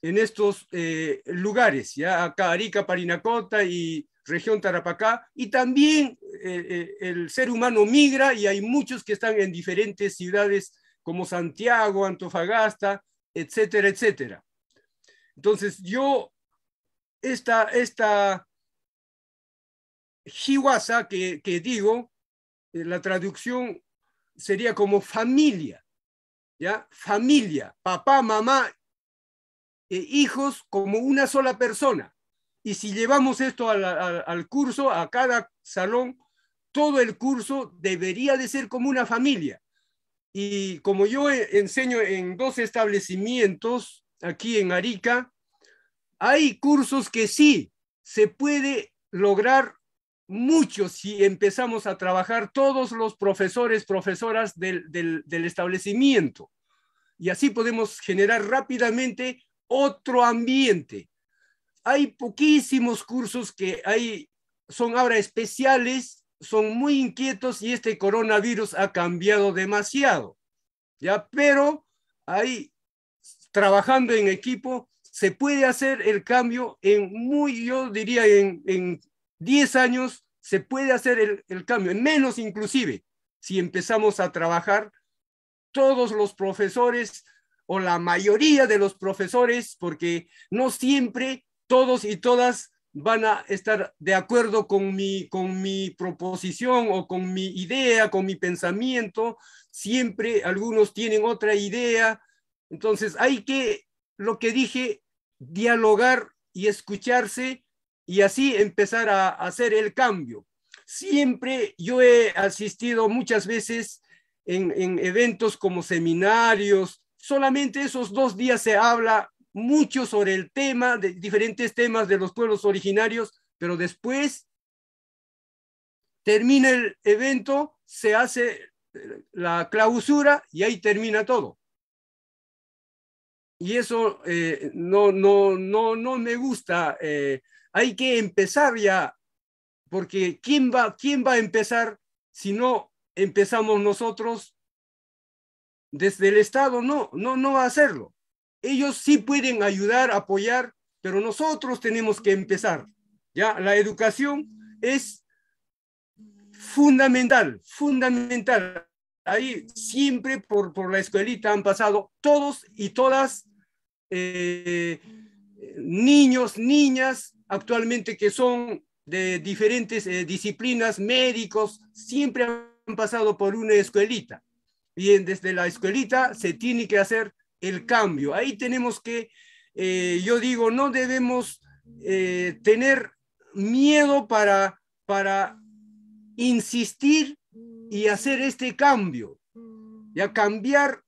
en estos eh, lugares, ya acá Arica, Parinacota y región Tarapacá, y también eh, eh, el ser humano migra y hay muchos que están en diferentes ciudades como Santiago, Antofagasta, etcétera, etcétera. Entonces yo, esta, esta Hiwasa, que, digo, eh, la traducción sería como familia, ¿ya? Familia, papá, mamá, e hijos como una sola persona. Y si llevamos esto al, al, curso, a cada salón, todo el curso debería de ser como una familia. Y como yo e, enseño en dos establecimientos aquí en Arica, hay cursos que sí se puede lograr muchos, si empezamos a trabajar todos los profesores, profesoras del, establecimiento. Y así podemos generar rápidamente otro ambiente. Hay poquísimos cursos que hay, son ahora especiales, son muy inquietos y este coronavirus ha cambiado demasiado. Ya, pero ahí trabajando en equipo se puede hacer el cambio en muy, yo diría, en 10 años se puede hacer el, el cambio, en menos inclusive, si empezamos a trabajar todos los profesores o la mayoría de los profesores, porque no siempre todos y todas van a estar de acuerdo con mi, con mi proposición o con mi idea, con mi pensamiento. Siempre algunos tienen otra idea. Entonces hay que, lo que dije, dialogar y escucharse y así empezar a, hacer el cambio. Siempre yo he asistido muchas veces en, eventos como seminarios, solamente esos dos días se habla mucho sobre el tema, de diferentes temas de los pueblos originarios, pero después termina el evento, se hace la clausura y ahí termina todo. Y eso eh, no, no, no, no me gusta eh, hay que empezar ya, porque ¿quién va, quién va a empezar si no empezamos nosotros? Desde el Estado no, no, no va a hacerlo. Ellos sí pueden ayudar, apoyar, pero nosotros tenemos que empezar. Ya, la educación es fundamental, fundamental. Ahí siempre por, por la escuelita han pasado todos y todas, eh, niños, niñas, actualmente que son de diferentes eh, disciplinas, médicos, siempre han pasado por una escuelita. Y desde la escuelita se tiene que hacer el cambio. Ahí tenemos que, eh, yo digo, no debemos eh, tener miedo para, para insistir y hacer este cambio, ya cambiar,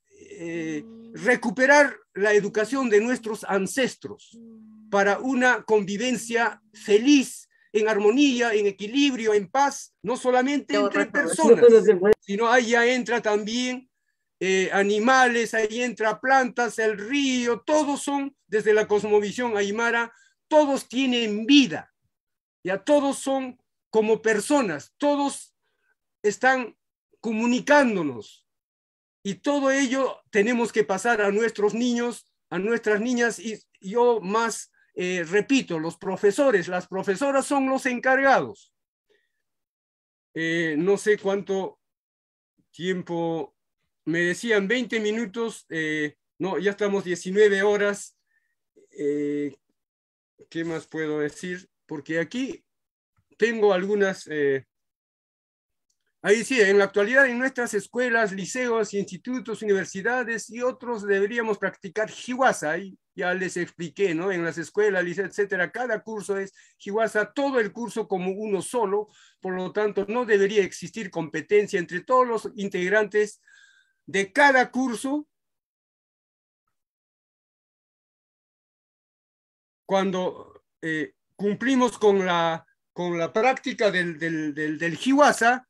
recuperar la educación de nuestros ancestros para una convivencia feliz, en armonía, en equilibrio, en paz, no solamente entre personas, sino ahí entra también eh, animales, ahí entra plantas, el río, todos son, desde la cosmovisión aymara, todos tienen vida, ya todos son como personas, todos están comunicándonos y todo ello tenemos que pasar a nuestros niños, a nuestras niñas y yo más eh, repito, los profesores, las profesoras son los encargados. Eh, no sé cuánto tiempo, me decían 20 minutos, eh, no, ya estamos 19 horas. ¿Qué más puedo decir? Porque aquí tengo algunas Ahí sí, en la actualidad en nuestras escuelas, liceos, institutos, universidades y otros deberíamos practicar jiwasa. ya les expliqué, ¿no? En las escuelas, liceos, etcétera, cada curso es jiwasa, todo el curso como uno solo. Por lo tanto, no debería existir competencia entre todos los integrantes de cada curso cuando eh, cumplimos con la, con la práctica del, del, del, del jiwasa,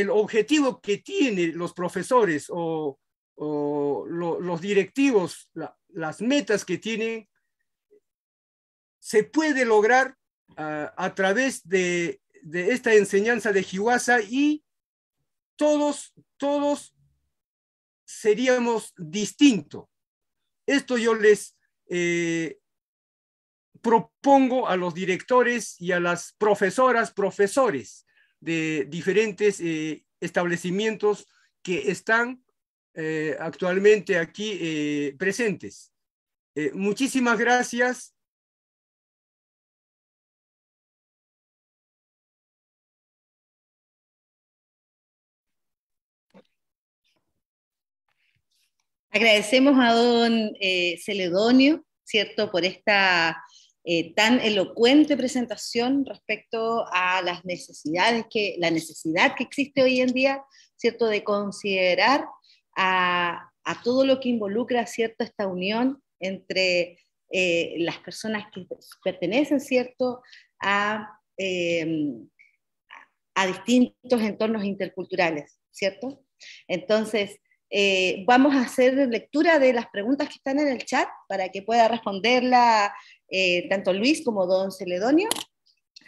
el objetivo que tienen los profesores o, los directivos, las metas que tienen, se puede lograr ah, a través de, esta enseñanza de jiwasa y todos, todos seríamos distintos. Esto yo les eh, propongo a los directores y a las profesoras, profesores de diferentes eh, establecimientos que están eh, actualmente aquí eh, presentes. muchísimas gracias. Agradecemos a don Celedonio, ¿cierto?, por esta eh, tan elocuente presentación respecto a las necesidades que, la necesidad que existe hoy en día, ¿cierto?, de considerar a, todo lo que involucra, ¿cierto?, esta unión entre eh, las personas que pertenecen, ¿cierto?, a, em, a distintos entornos interculturales, ¿cierto? Entonces, eh, vamos a hacer lectura de las preguntas que están en el chat para que pueda responderla eh, tanto Luis como Don Celedonio.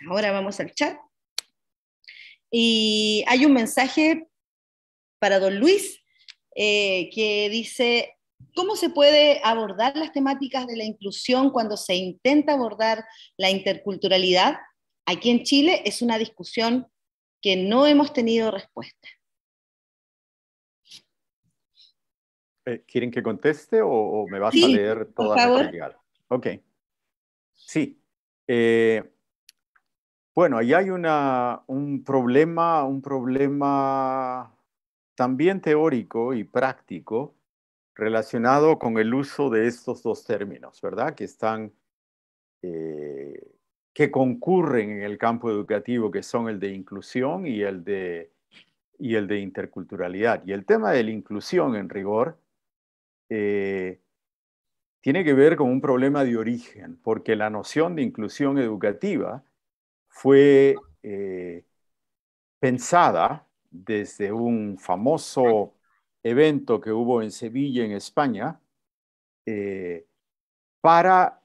Ahora vamos al chat. Y hay un mensaje para Don Luis eh, que dice, ¿Cómo se puede abordar las temáticas de la inclusión cuando se intenta abordar la interculturalidad? Aquí en Chile es una discusión que no hemos tenido respuesta. Eh, ¿quieren que conteste o, me vas a leer toda la material? Ok. Sí. Eh, bueno, ahí hay un problema, un problema también teórico y práctico relacionado con el uso de estos dos términos, ¿verdad? Que están, eh, que concurren en el campo educativo, que son el de inclusión y el y el de interculturalidad. Y el tema de la inclusión, en rigor, eh, tiene que ver con un problema de origen, porque la noción de inclusión educativa fue eh, pensada desde un famoso evento que hubo en Sevilla, en España, eh, para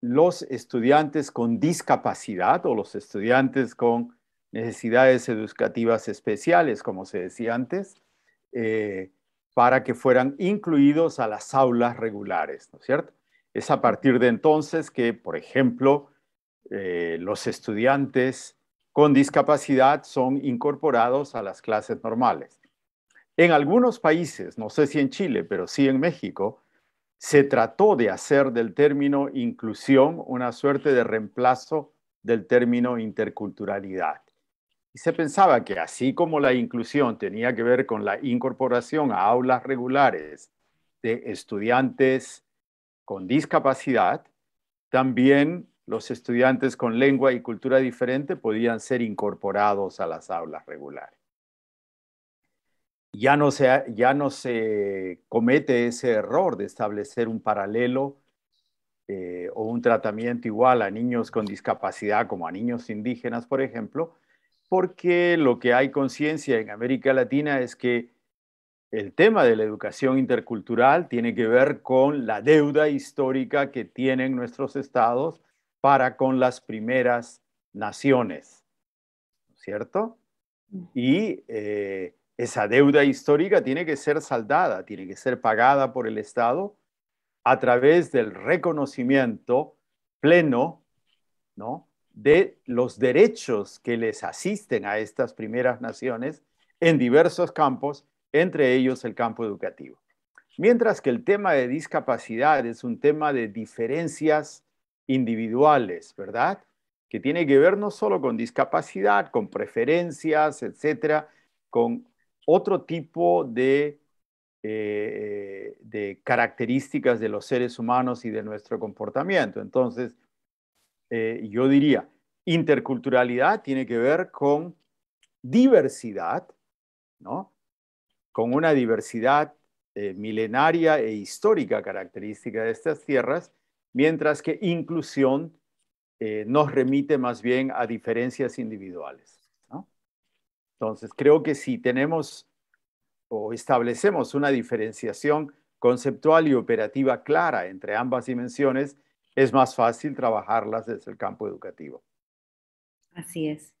los estudiantes con discapacidad o los estudiantes con necesidades educativas especiales, como se decía antes, para que fueran incluidos a las aulas regulares, ¿no es cierto? Es a partir de entonces que, por ejemplo, eh, los estudiantes con discapacidad son incorporados a las clases normales. En algunos países, no sé si en Chile, pero sí en México, se trató de hacer del término inclusión una suerte de reemplazo del término interculturalidad se pensaba que así como la inclusión tenía que ver con la incorporación a aulas regulares de estudiantes con discapacidad, también los estudiantes con lengua y cultura diferente podían ser incorporados a las aulas regulares. Ya no, se, comete ese error de establecer un paralelo eh, o un tratamiento igual a niños con discapacidad como a niños indígenas, por ejemplo, porque lo que hay conciencia en América Latina es que el tema de la educación intercultural tiene que ver con la deuda histórica que tienen nuestros estados para con las primeras naciones, ¿cierto? Mm. Y eh, esa deuda histórica tiene que ser saldada, tiene que ser pagada por el Estado a través del reconocimiento pleno, ¿no? de los derechos que les asisten a estas primeras naciones en diversos campos, entre ellos el campo educativo. Mientras que el tema de discapacidad es un tema de diferencias individuales, ¿verdad? Que tiene que ver no solo con discapacidad, con preferencias, etcétera, con otro tipo de, eh, de características de los seres humanos y de nuestro comportamiento. Entonces, eh, yo diría, interculturalidad tiene que ver con diversidad, ¿no? Con una diversidad eh, milenaria e histórica característica de estas tierras, mientras que inclusión eh, nos remite más bien a diferencias individuales. Entonces, creo que si tenemos o establecemos una diferenciación conceptual y operativa clara entre ambas dimensiones, es más fácil trabajarlas desde el campo educativo. Así es.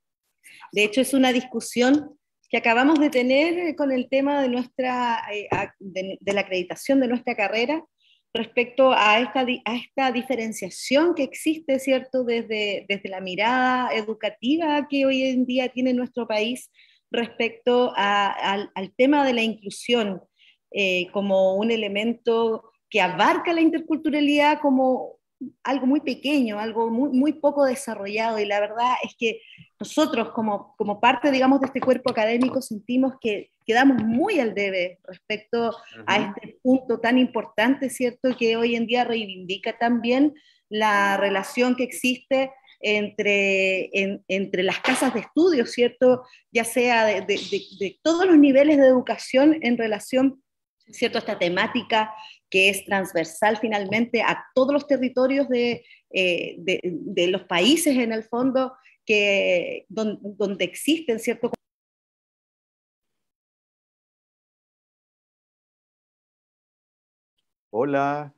De hecho, es una discusión que acabamos de tener eh, con el tema de, nuestra, eh, de, la acreditación de nuestra carrera respecto a esta, a esta diferenciación que existe, ¿cierto?, desde, desde la mirada educativa que hoy en día tiene nuestro país respecto al, tema de la inclusión eh, como un elemento que abarca la interculturalidad como algo muy pequeño, algo muy, muy, poco desarrollado y la verdad es que nosotros como, parte, digamos, de este cuerpo académico sentimos que quedamos muy al debe respecto a este punto tan importante, ¿cierto?, que hoy en día reivindica también la relación que existe entre, entre las casas de estudio, ¿cierto?, ya sea de, todos los niveles de educación en relación ¿cierto? Esta temática que es transversal finalmente a todos los territorios de, eh, los países en el fondo que, donde, existen cierto Hola.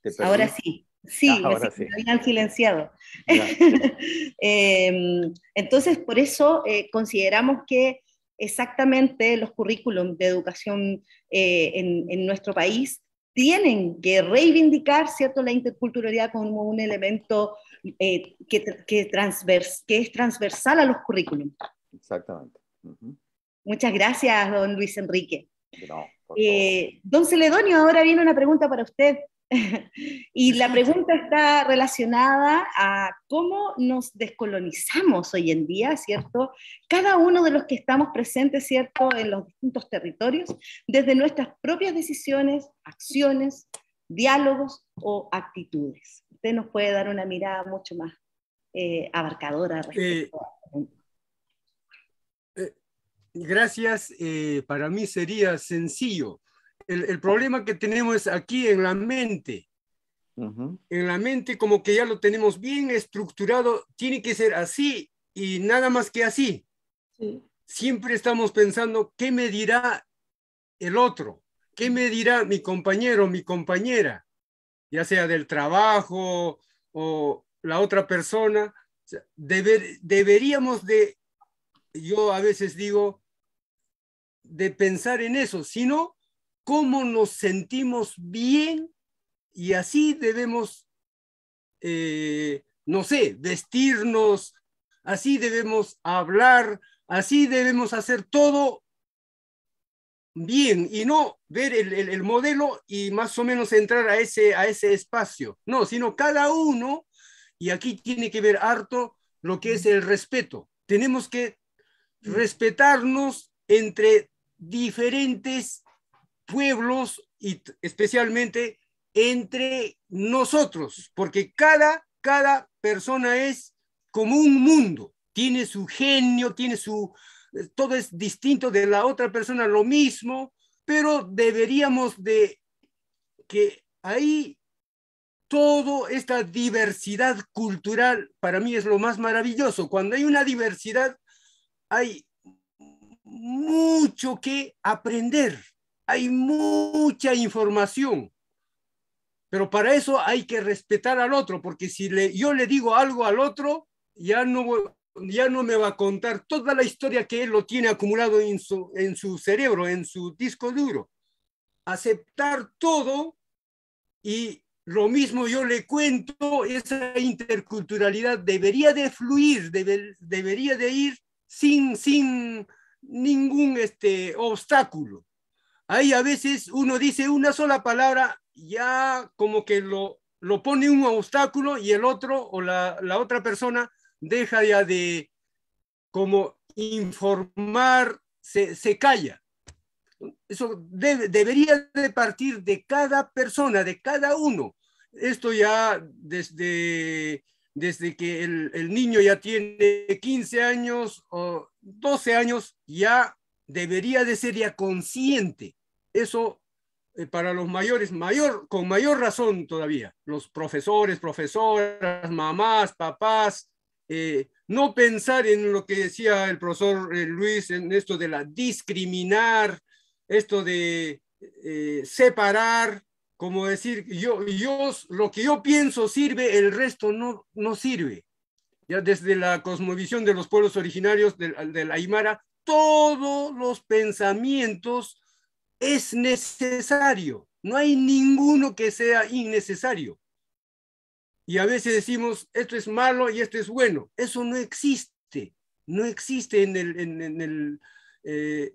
¿te Ahora sí. Sí, habían ah, silenciado. Em, entonces, por eso eh, consideramos que exactamente los currículums de educación eh, en, en, nuestro país tienen que reivindicar ¿cierto? la interculturalidad como un elemento eh, que, es transversal a los currículums. Exactamente. Muchas gracias, don Luis Enrique. Eh, don Celedonio, ahora viene una pregunta para usted. y la pregunta está relacionada a cómo nos descolonizamos hoy en día, ¿cierto? Cada uno de los que estamos presentes, ¿cierto?, en los distintos territorios, desde nuestras propias decisiones, acciones, diálogos o actitudes. Usted nos puede dar una mirada mucho más eh, abarcadora respecto a... Eh, eh, Gracias, eh, para mí sería sencillo el, problema que tenemos aquí en la mente. En la mente como que ya lo tenemos bien estructurado, tiene que ser así y nada más que así. Siempre estamos pensando, ¿qué me dirá el otro? ¿Qué me dirá mi compañero, mi compañera? Ya sea del trabajo o la otra persona. deberíamos de, yo a veces digo, de pensar en eso, si no, cómo nos sentimos bien y así debemos, eh, no sé, vestirnos, así debemos hablar, así debemos hacer todo bien y no ver el, modelo y más o menos entrar a ese, a ese espacio. No, sino cada uno, y aquí tiene que ver harto lo que es el respeto. Tenemos que respetarnos entre diferentes pueblos y especialmente entre nosotros, porque cada, cada persona es como un mundo, tiene su genio, tiene su, eh, todo es distinto de la otra persona, lo mismo, pero deberíamos de que ahí toda esta diversidad cultural para mí es lo más maravilloso. Cuando hay una diversidad, hay mucho que aprender hay mucha información. Pero para eso hay que respetar al otro, porque si le, yo le digo algo al otro, ya no, ya no me va a contar toda la historia que él lo tiene acumulado en su, en su cerebro, en su disco duro. Aceptar todo y lo mismo yo le cuento, esa interculturalidad debería de fluir, debería de ir sin, sin ningún este, obstáculo. Ahí a veces uno dice una sola palabra, ya como que lo, lo pone un obstáculo y el otro o la, otra persona deja ya de como informar, se, se calla. Eso debería de partir de cada persona, de cada uno. Esto ya desde, desde que el, el niño ya tiene 15 años o 12 años, ya debería de ser ya consciente eso eh, para los mayores, mayor, con mayor razón todavía, los profesores, profesoras, mamás, papás, eh, no pensar en lo que decía el profesor eh, Luis, en esto de la discriminar, esto de separar, como decir, yo, yo, lo que yo pienso sirve, el resto no, no sirve. Ya desde la cosmovisión de los pueblos originarios de, de la Aymara, todos los pensamientos es necesario. No hay ninguno que sea innecesario. Y a veces decimos, esto es malo y esto es bueno. Eso no existe. No existe en, el, eh,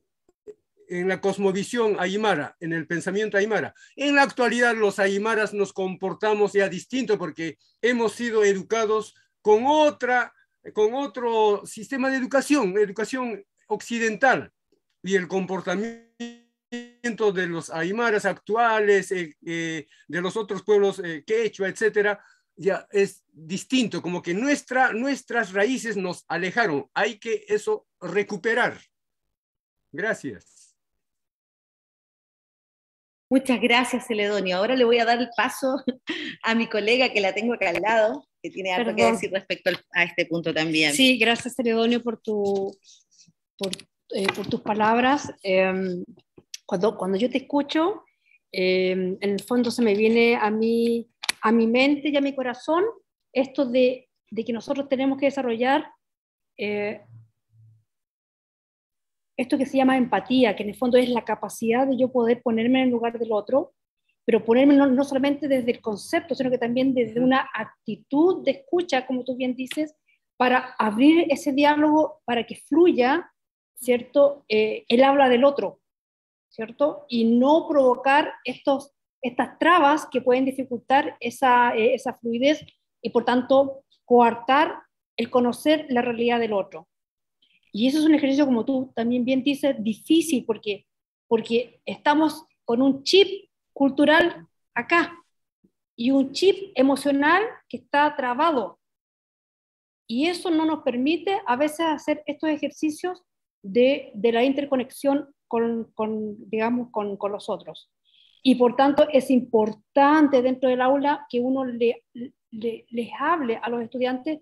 en, la cosmovisión aymara, en el pensamiento aymara. En la actualidad los aymaras nos comportamos ya distinto porque hemos sido educados con, otra, con otro sistema de educación, educación occidental. Y el comportamiento de los aymaras actuales, eh, eh, de los otros pueblos eh, quechua, etcétera, ya es distinto, como que nuestra, nuestras raíces nos alejaron. Hay que eso recuperar. Gracias. Muchas gracias, Celedonio. Ahora le voy a dar el paso a mi colega que la tengo acá al lado, que tiene algo que decir respecto a este punto también. Sí, gracias, Celedonio, por, tu, por, por tus palabras. Em, cuando, cuando yo te escucho, em, en el fondo se me viene a mí, a mi mente y a mi corazón esto de, de que nosotros tenemos que desarrollar eh, esto que se llama empatía, que en el fondo es la capacidad de yo poder ponerme en el lugar del otro, pero ponerme no, solamente desde el concepto, sino que también desde una actitud de escucha, como tú bien dices, para abrir ese diálogo, para que fluya, ¿cierto? Eh, el habla del otro. ¿cierto? Y no provocar estos, estas trabas que pueden dificultar eh, esa, fluidez y por tanto coartar el conocer la realidad del otro. Y eso es un ejercicio, como tú también bien dices, difícil porque, porque estamos con un chip cultural acá y un chip emocional que está trabado. Y eso no nos permite a veces hacer estos ejercicios de, de la interconexión con, digamos, con, los otros. Y por tanto es importante dentro del aula que uno le, les hable a los estudiantes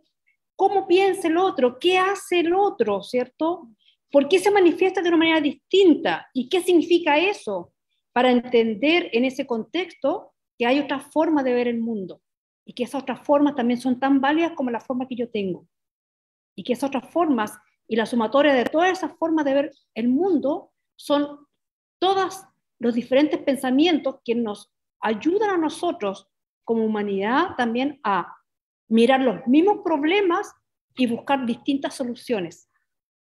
cómo piensa el otro, qué hace el otro, ¿cierto? ¿Por qué se manifiesta de una manera distinta? ¿Y qué significa eso? Para entender en ese contexto que hay otras formas de ver el mundo y que esas otras formas también son tan válidas como la forma que yo tengo. Y que esas otras formas y la sumatoria de todas esas formas de ver el mundo son todos los diferentes pensamientos que nos ayudan a nosotros como humanidad también a mirar los mismos problemas y buscar distintas soluciones,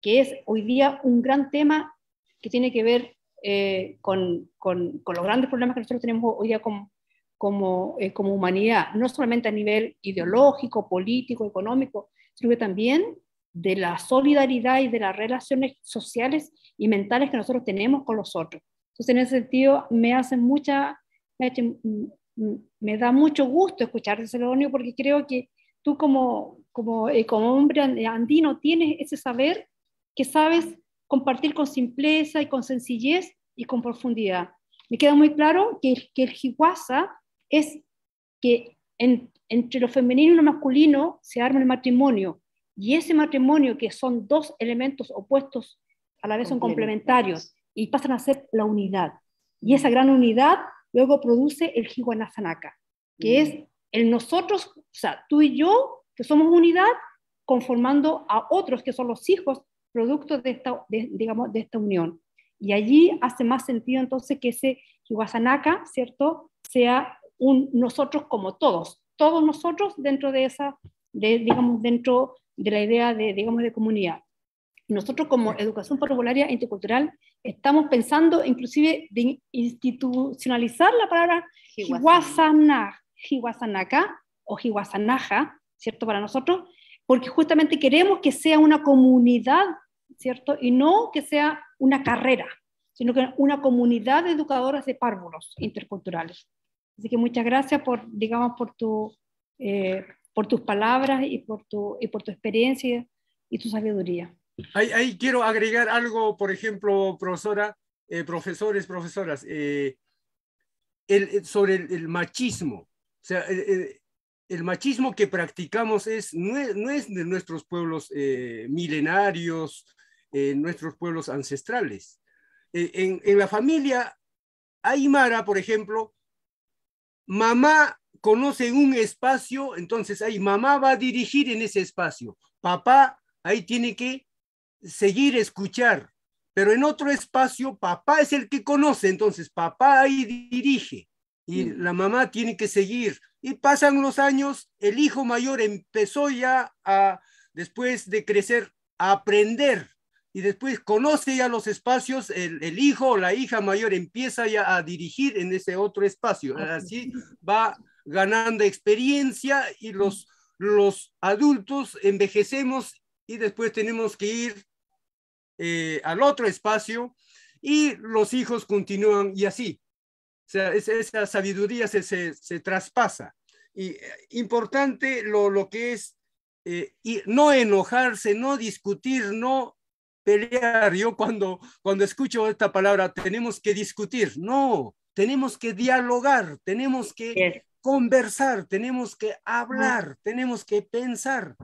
que es hoy día un gran tema que tiene que ver eh, con, los grandes problemas que nosotros tenemos hoy día como, como eh, humanidad, no solamente a nivel ideológico, político, económico, sino también de la solidaridad y de las relaciones sociales y mentales que nosotros tenemos con los otros. Entonces, en ese sentido, me hace mucha, me, mm, mm, da mucho gusto escucharte, Celonio, porque creo que tú como, como, eh, como hombre eh, andino tienes ese saber que sabes compartir con simpleza y con sencillez y con profundidad. Me queda muy claro que, que el higuaza es que entre lo femenino y lo masculino se arma el matrimonio, y ese matrimonio, que son dos elementos opuestos, a la vez son complementarios y pasan a ser la unidad. Y esa gran unidad luego produce el Higuanasanaka, que es mm. el nosotros, o sea, tú y yo, que somos unidad, conformando a otros que son los hijos, producto de esta, digamos, de esta unión. Y allí hace más sentido entonces que ese Jiwanazanaka, ¿cierto?, sea un nosotros como todos, todos nosotros dentro de esa, digamos, dentro de la idea de, digamos, de comunidad. Nosotros como Educación Parvularia Intercultural estamos pensando inclusive de institucionalizar la palabra hiwasaná, o hiwasanaja, ¿cierto? Para nosotros, porque justamente queremos que sea una comunidad, ¿cierto? Y no que sea una carrera, sino que una comunidad de educadoras de párvulos interculturales. Así que muchas gracias por, digamos, por tu eh, por tus palabras y por tu, y por tu experiencia y tu sabiduría. Ahí, quiero agregar algo, por ejemplo, profesora, eh, profesores, profesoras, eh, eh, sobre el, machismo. O sea, el, machismo que practicamos es, no, es, de nuestros pueblos milenarios, nuestros pueblos ancestrales. E, en, en la familia Aymara, por ejemplo, mamá conoce un espacio, entonces ahí mamá va a dirigir en ese espacio, papá ahí tiene que seguir escuchar, pero en otro espacio papá es el que conoce, entonces papá ahí dirige y mm. la mamá tiene que seguir. Y pasan los años, el hijo mayor empezó ya a, después de crecer, a aprender y después conoce ya los espacios, el, el, hijo o la hija mayor empieza ya a dirigir en ese otro espacio. Así va ganando experiencia y los, los adultos envejecemos y después tenemos que ir eh, al otro espacio y los hijos continúan y así. esa sabiduría se, se, traspasa. Y eh, importante lo, lo que es eh, y no enojarse, no discutir, no pelear. Yo cuando, cuando escucho esta palabra, tenemos que discutir. No, tenemos que dialogar, tenemos que conversar, tenemos que hablar, tenemos que pensar.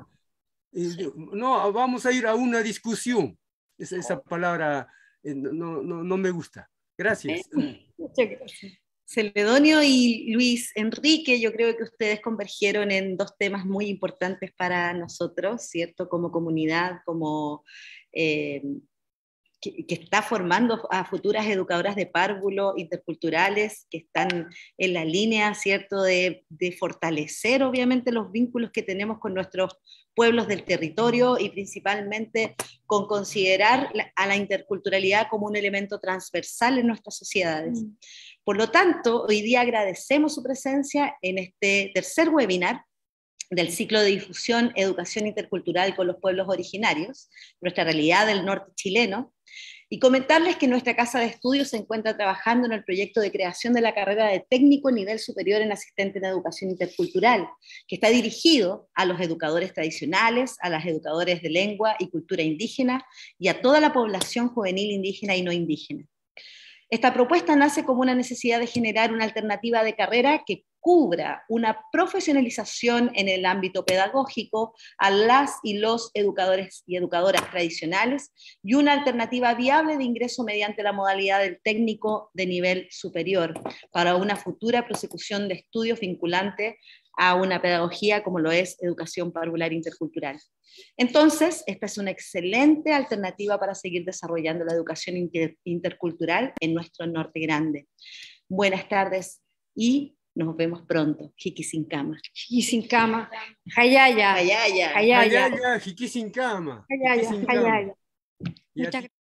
No, vamos a ir a una discusión. esa, palabra eh, no, no, no, me gusta. Gracias. Muchas gracias. Celedonio y Luis Enrique, yo creo que ustedes convergieron en dos temas muy importantes para nosotros, ¿cierto? Como comunidad, como eh, que, está formando a futuras educadoras de párvulo interculturales que están en la línea, ¿cierto?, de, fortalecer obviamente los vínculos que tenemos con nuestros pueblos del territorio y principalmente con considerar a la interculturalidad como un elemento transversal en nuestras sociedades. Mm. Por lo tanto, hoy día agradecemos su presencia en este tercer webinar del ciclo de difusión Educación Intercultural con los pueblos originarios, nuestra realidad del norte chileno, y comentarles que nuestra casa de estudios se encuentra trabajando en el proyecto de creación de la carrera de técnico nivel superior en asistente en educación intercultural, que está dirigido a los educadores tradicionales, a las educadores de lengua y cultura indígena y a toda la población juvenil indígena y no indígena. Esta propuesta nace como una necesidad de generar una alternativa de carrera que cubra una profesionalización en el ámbito pedagógico a las y los educadores y educadoras tradicionales y una alternativa viable de ingreso mediante la modalidad del técnico de nivel superior para una futura prosecución de estudios vinculante a una pedagogía como lo es educación parvular intercultural. Entonces, esta es una excelente alternativa para seguir desarrollando la educación intercultural en nuestro norte grande. Buenas tardes y nos vemos pronto. Jiki sin cama. Jiki sin cama. Hayaya. Hayaya. Hayaya. Hayaya. Jiki sin cama. Hayaya. Hayaya.